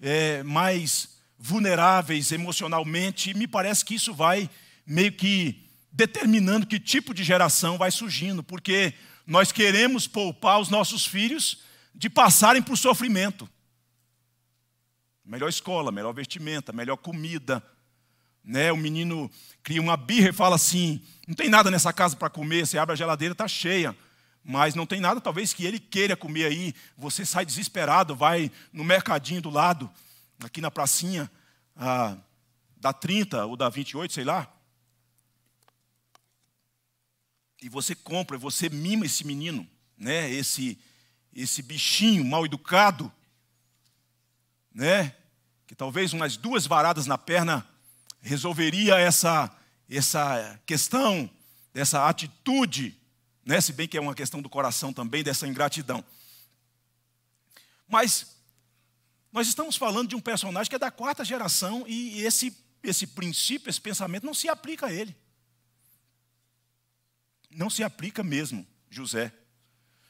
é, mais vulneráveis emocionalmente, e me parece que isso vai meio que determinando que tipo de geração vai surgindo, porque nós queremos poupar os nossos filhos de passarem por sofrimento. Melhor escola, melhor vestimenta, melhor comida. Né? O menino cria uma birra e fala assim: não tem nada nessa casa para comer, você abre a geladeira, está cheia. Mas não tem nada, talvez, que ele queira comer aí. Você sai desesperado, vai no mercadinho do lado, aqui na pracinha, ah, da 30 ou da 28, sei lá, e você compra, você mima esse menino, né? Esse esse bichinho mal educado, né? Que talvez umas duas varadas na perna resolveria essa essa questão, dessa atitude, né? Se bem que é uma questão do coração também dessa ingratidão. Mas nós estamos falando de um personagem que é da quarta geração e esse esse princípio, esse pensamento não se aplica a ele não se aplica mesmo, José.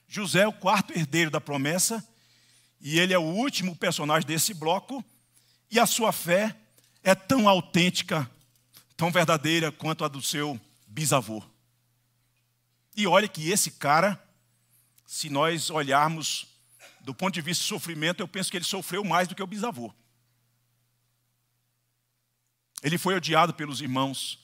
José é o quarto herdeiro da promessa e ele é o último personagem desse bloco e a sua fé é tão autêntica, tão verdadeira quanto a do seu bisavô. E olha que esse cara, se nós olharmos do ponto de vista de sofrimento, eu penso que ele sofreu mais do que o bisavô. Ele foi odiado pelos irmãos,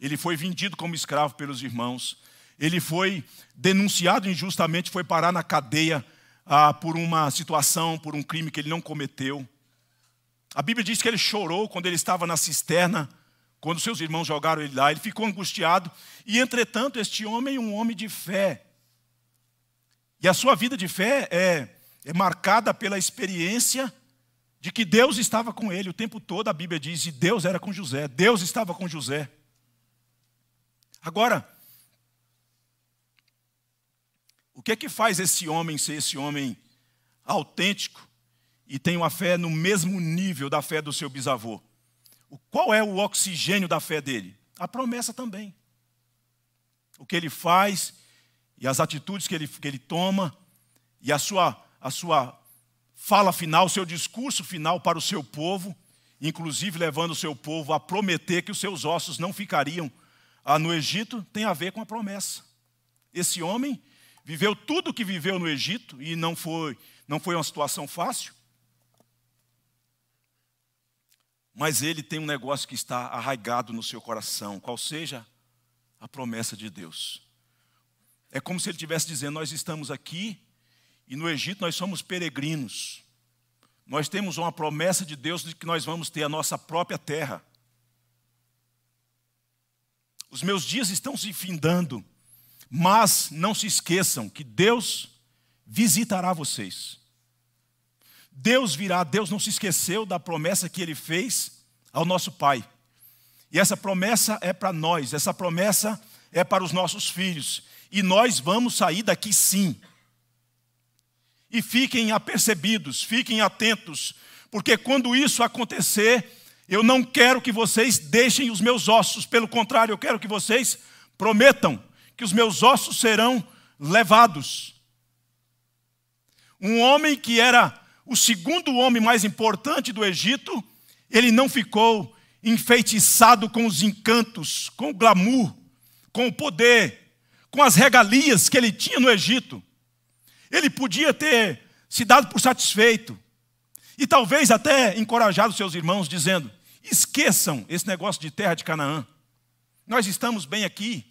ele foi vendido como escravo pelos irmãos, ele foi denunciado injustamente, foi parar na cadeia ah, por uma situação, por um crime que ele não cometeu. A Bíblia diz que ele chorou quando ele estava na cisterna, quando seus irmãos jogaram ele lá, ele ficou angustiado. E, entretanto, este homem é um homem de fé. E a sua vida de fé é, é marcada pela experiência de que Deus estava com ele o tempo todo, a Bíblia diz, e Deus era com José, Deus estava com José. Agora, o que é que faz esse homem ser esse homem autêntico e tem uma fé no mesmo nível da fé do seu bisavô? Qual é o oxigênio da fé dele? A promessa também. O que ele faz e as atitudes que ele, que ele toma e a sua, a sua fala final, o seu discurso final para o seu povo, inclusive levando o seu povo a prometer que os seus ossos não ficariam ah, no Egito, tem a ver com a promessa. Esse homem viveu tudo o que viveu no Egito e não foi, não foi uma situação fácil. Mas ele tem um negócio que está arraigado no seu coração, qual seja a promessa de Deus. É como se ele estivesse dizendo: Nós estamos aqui e no Egito nós somos peregrinos. Nós temos uma promessa de Deus de que nós vamos ter a nossa própria terra. Os meus dias estão se findando. Mas não se esqueçam que Deus visitará vocês. Deus virá, Deus não se esqueceu da promessa que ele fez ao nosso Pai. E essa promessa é para nós, essa promessa é para os nossos filhos. E nós vamos sair daqui sim. E fiquem apercebidos, fiquem atentos, porque quando isso acontecer, eu não quero que vocês deixem os meus ossos, pelo contrário, eu quero que vocês prometam que os meus ossos serão levados. Um homem que era o segundo homem mais importante do Egito, ele não ficou enfeitiçado com os encantos, com o glamour, com o poder, com as regalias que ele tinha no Egito. Ele podia ter se dado por satisfeito e talvez até encorajado seus irmãos, dizendo: esqueçam esse negócio de terra de Canaã. Nós estamos bem aqui,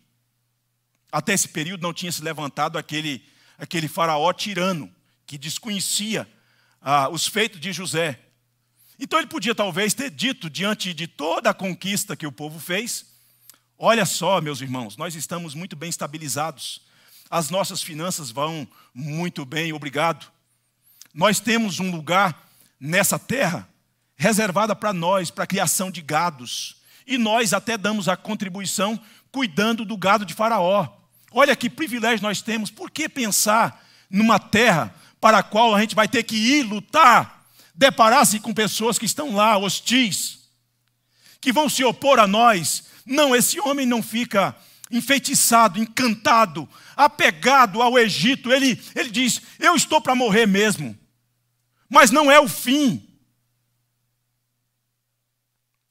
até esse período não tinha se levantado aquele, aquele faraó tirano, que desconhecia ah, os feitos de José. Então ele podia talvez ter dito, diante de toda a conquista que o povo fez: Olha só, meus irmãos, nós estamos muito bem estabilizados, as nossas finanças vão muito bem, obrigado. Nós temos um lugar nessa terra reservada para nós, para a criação de gados, e nós até damos a contribuição cuidando do gado de Faraó. Olha que privilégio nós temos. Por que pensar numa terra para a qual a gente vai ter que ir lutar, deparar-se com pessoas que estão lá, hostis, que vão se opor a nós? Não, esse homem não fica enfeitiçado, encantado, apegado ao Egito. Ele, ele diz: Eu estou para morrer mesmo, mas não é o fim.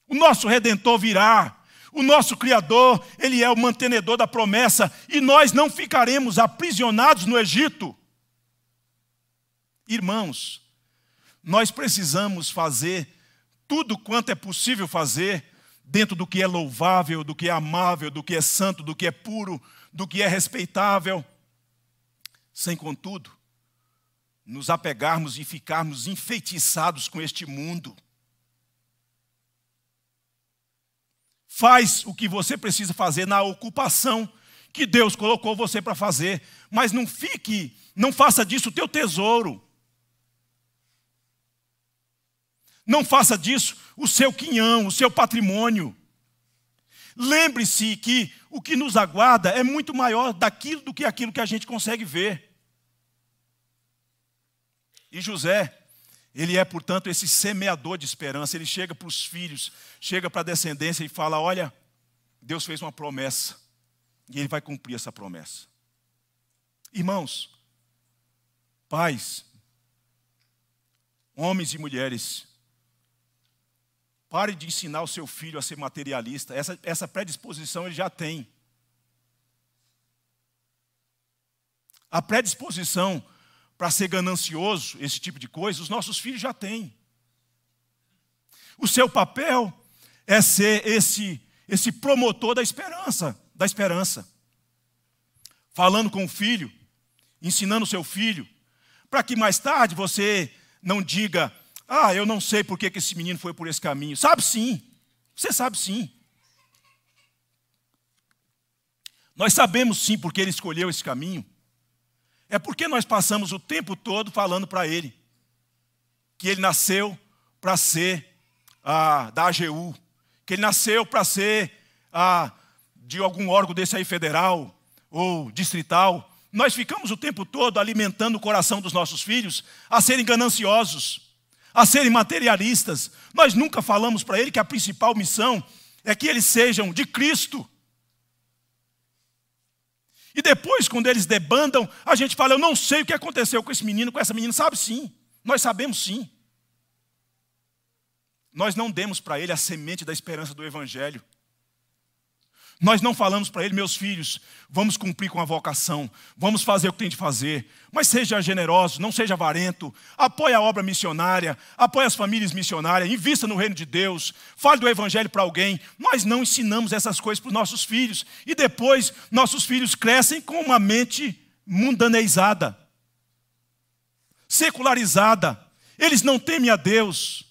O nosso redentor virá, o nosso Criador, Ele é o mantenedor da promessa, e nós não ficaremos aprisionados no Egito. Irmãos, nós precisamos fazer tudo quanto é possível fazer, dentro do que é louvável, do que é amável, do que é santo, do que é puro, do que é respeitável, sem contudo nos apegarmos e ficarmos enfeitiçados com este mundo. faz o que você precisa fazer na ocupação que Deus colocou você para fazer, mas não fique, não faça disso o teu tesouro. Não faça disso o seu quinhão, o seu patrimônio. Lembre-se que o que nos aguarda é muito maior daquilo do que aquilo que a gente consegue ver. E José ele é, portanto, esse semeador de esperança. Ele chega para os filhos, chega para a descendência e fala: Olha, Deus fez uma promessa e ele vai cumprir essa promessa. Irmãos, pais, homens e mulheres, pare de ensinar o seu filho a ser materialista. Essa, essa predisposição ele já tem. A predisposição para ser ganancioso, esse tipo de coisa, os nossos filhos já têm. O seu papel é ser esse, esse promotor da esperança, da esperança. Falando com o filho, ensinando o seu filho, para que mais tarde você não diga, ah, eu não sei por que esse menino foi por esse caminho. Sabe sim, você sabe sim. Nós sabemos sim porque ele escolheu esse caminho. É porque nós passamos o tempo todo falando para ele que ele nasceu para ser ah, da AGU, que ele nasceu para ser ah, de algum órgão desse aí federal ou distrital. Nós ficamos o tempo todo alimentando o coração dos nossos filhos a serem gananciosos, a serem materialistas. Nós nunca falamos para ele que a principal missão é que eles sejam de Cristo, e depois, quando eles debandam, a gente fala: Eu não sei o que aconteceu com esse menino, com essa menina. Sabe sim, nós sabemos sim. Nós não demos para ele a semente da esperança do Evangelho. Nós não falamos para ele, meus filhos, vamos cumprir com a vocação, vamos fazer o que tem de fazer, mas seja generoso, não seja avarento, apoie a obra missionária, apoie as famílias missionárias, invista no reino de Deus, fale do evangelho para alguém. Nós não ensinamos essas coisas para os nossos filhos e depois nossos filhos crescem com uma mente mundaneizada, secularizada, eles não temem a Deus.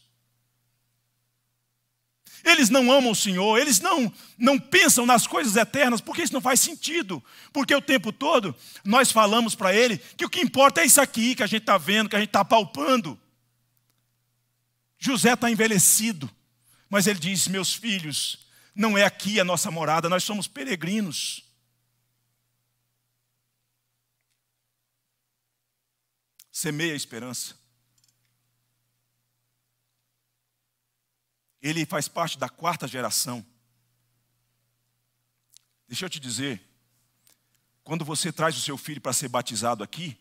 Eles não amam o Senhor, eles não, não pensam nas coisas eternas, porque isso não faz sentido. Porque o tempo todo nós falamos para ele que o que importa é isso aqui que a gente está vendo, que a gente está palpando. José está envelhecido, mas ele diz: Meus filhos, não é aqui a nossa morada, nós somos peregrinos. Semeia a esperança. Ele faz parte da quarta geração. Deixa eu te dizer, quando você traz o seu filho para ser batizado aqui,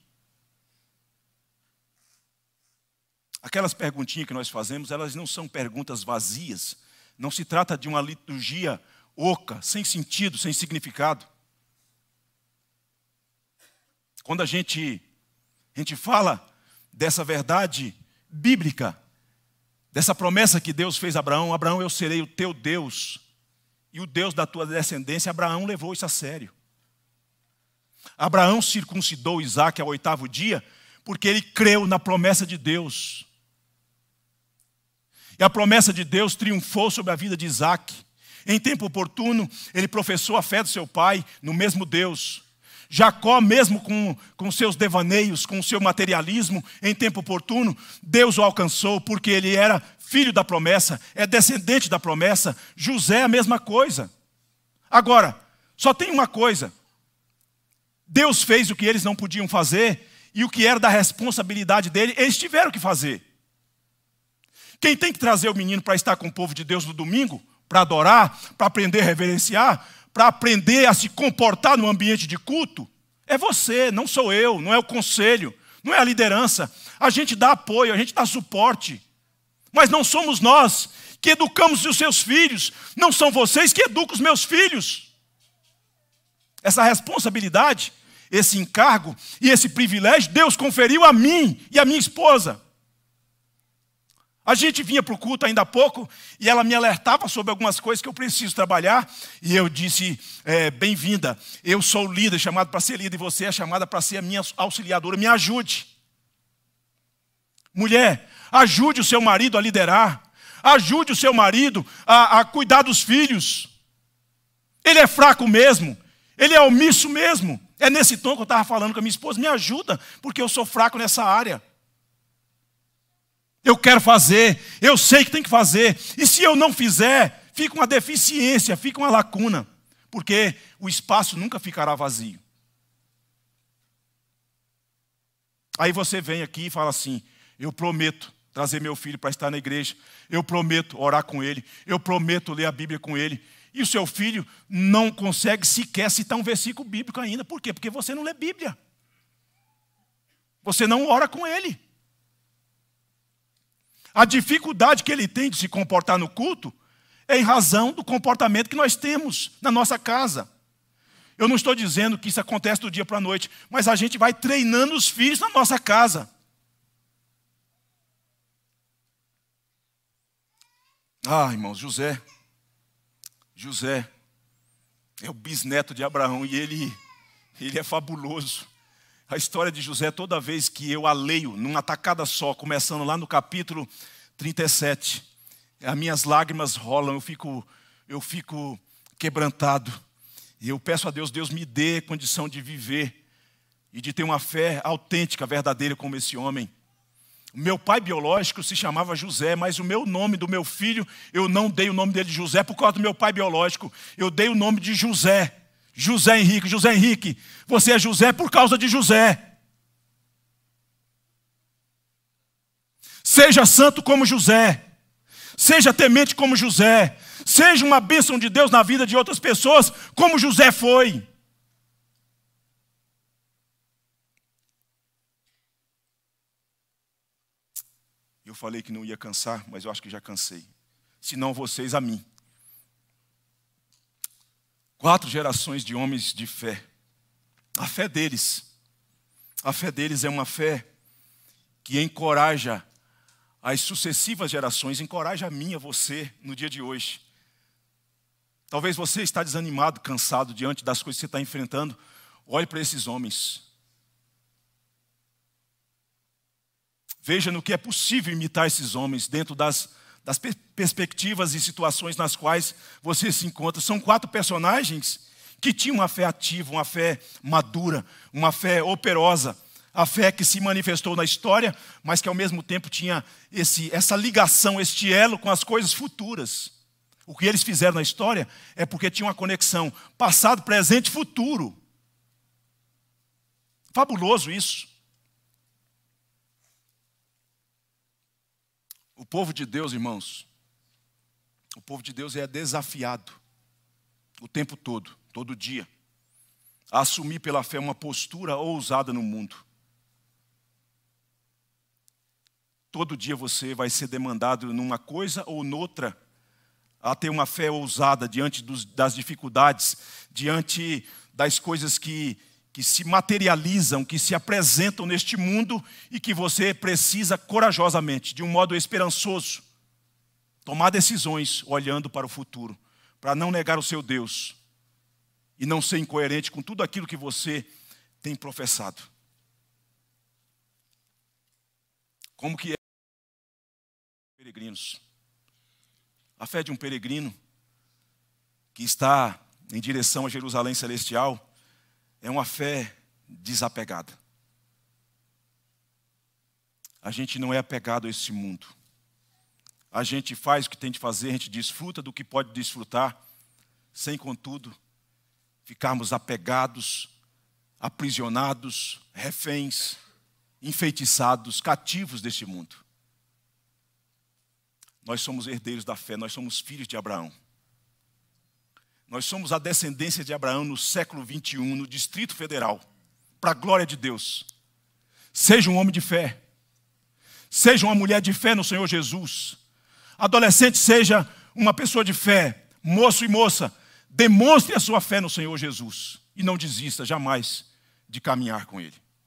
aquelas perguntinhas que nós fazemos, elas não são perguntas vazias, não se trata de uma liturgia oca, sem sentido, sem significado. Quando a gente, a gente fala dessa verdade bíblica, dessa promessa que Deus fez a Abraão: Abraão, eu serei o teu Deus e o Deus da tua descendência. Abraão levou isso a sério. Abraão circuncidou Isaac ao oitavo dia, porque ele creu na promessa de Deus. E a promessa de Deus triunfou sobre a vida de Isaac. Em tempo oportuno, ele professou a fé do seu pai no mesmo Deus. Jacó, mesmo com, com seus devaneios, com seu materialismo, em tempo oportuno, Deus o alcançou porque ele era filho da promessa, é descendente da promessa. José, a mesma coisa. Agora, só tem uma coisa: Deus fez o que eles não podiam fazer e o que era da responsabilidade dele, eles tiveram que fazer. Quem tem que trazer o menino para estar com o povo de Deus no domingo, para adorar, para aprender a reverenciar, para aprender a se comportar no ambiente de culto, é você, não sou eu, não é o conselho, não é a liderança. A gente dá apoio, a gente dá suporte, mas não somos nós que educamos os seus filhos, não são vocês que educam os meus filhos. Essa responsabilidade, esse encargo e esse privilégio, Deus conferiu a mim e a minha esposa. A gente vinha para o culto ainda há pouco e ela me alertava sobre algumas coisas que eu preciso trabalhar. E eu disse: é, Bem-vinda, eu sou líder, chamado para ser líder, e você é chamada para ser a minha auxiliadora. Me ajude. Mulher, ajude o seu marido a liderar, ajude o seu marido a, a cuidar dos filhos. Ele é fraco mesmo, ele é omisso mesmo. É nesse tom que eu estava falando com a minha esposa: Me ajuda, porque eu sou fraco nessa área. Eu quero fazer, eu sei que tem que fazer. E se eu não fizer, fica uma deficiência, fica uma lacuna, porque o espaço nunca ficará vazio. Aí você vem aqui e fala assim: eu prometo trazer meu filho para estar na igreja, eu prometo orar com ele, eu prometo ler a Bíblia com ele. E o seu filho não consegue sequer citar um versículo bíblico ainda. Por quê? Porque você não lê Bíblia. Você não ora com ele. A dificuldade que ele tem de se comportar no culto é em razão do comportamento que nós temos na nossa casa. Eu não estou dizendo que isso acontece do dia para a noite, mas a gente vai treinando os filhos na nossa casa. Ah, irmãos, José. José é o bisneto de Abraão e ele, ele é fabuloso. A história de José, toda vez que eu a leio, numa tacada só, começando lá no capítulo 37, as minhas lágrimas rolam, eu fico, eu fico quebrantado. E eu peço a Deus, Deus me dê condição de viver e de ter uma fé autêntica, verdadeira como esse homem. Meu pai biológico se chamava José, mas o meu nome do meu filho, eu não dei o nome dele de José por causa do meu pai biológico, eu dei o nome de José. José Henrique, José Henrique, você é José por causa de José. Seja santo como José. Seja temente como José. Seja uma bênção de Deus na vida de outras pessoas, como José foi. Eu falei que não ia cansar, mas eu acho que já cansei. Senão vocês a mim. Quatro gerações de homens de fé. A fé deles, a fé deles é uma fé que encoraja as sucessivas gerações, encoraja a minha você, no dia de hoje. Talvez você está desanimado, cansado diante das coisas que você está enfrentando. Olhe para esses homens. Veja no que é possível imitar esses homens dentro das das per perspectivas e situações nas quais você se encontra. São quatro personagens que tinham uma fé ativa, uma fé madura, uma fé operosa, a fé que se manifestou na história, mas que ao mesmo tempo tinha esse, essa ligação, este elo com as coisas futuras. O que eles fizeram na história é porque tinha uma conexão passado, presente e futuro. Fabuloso isso. O povo de Deus, irmãos, o povo de Deus é desafiado o tempo todo, todo dia, a assumir pela fé uma postura ousada no mundo. Todo dia você vai ser demandado numa coisa ou noutra a ter uma fé ousada diante dos, das dificuldades, diante das coisas que que se materializam, que se apresentam neste mundo e que você precisa corajosamente, de um modo esperançoso, tomar decisões olhando para o futuro, para não negar o seu Deus e não ser incoerente com tudo aquilo que você tem professado. Como que é peregrinos? A fé de um peregrino que está em direção a Jerusalém celestial é uma fé desapegada. A gente não é apegado a esse mundo. A gente faz o que tem de fazer, a gente desfruta do que pode desfrutar, sem, contudo, ficarmos apegados, aprisionados, reféns, enfeitiçados, cativos deste mundo. Nós somos herdeiros da fé, nós somos filhos de Abraão. Nós somos a descendência de Abraão no século 21, no Distrito Federal, para a glória de Deus. Seja um homem de fé. Seja uma mulher de fé no Senhor Jesus. Adolescente, seja uma pessoa de fé. Moço e moça, demonstre a sua fé no Senhor Jesus. E não desista jamais de caminhar com Ele.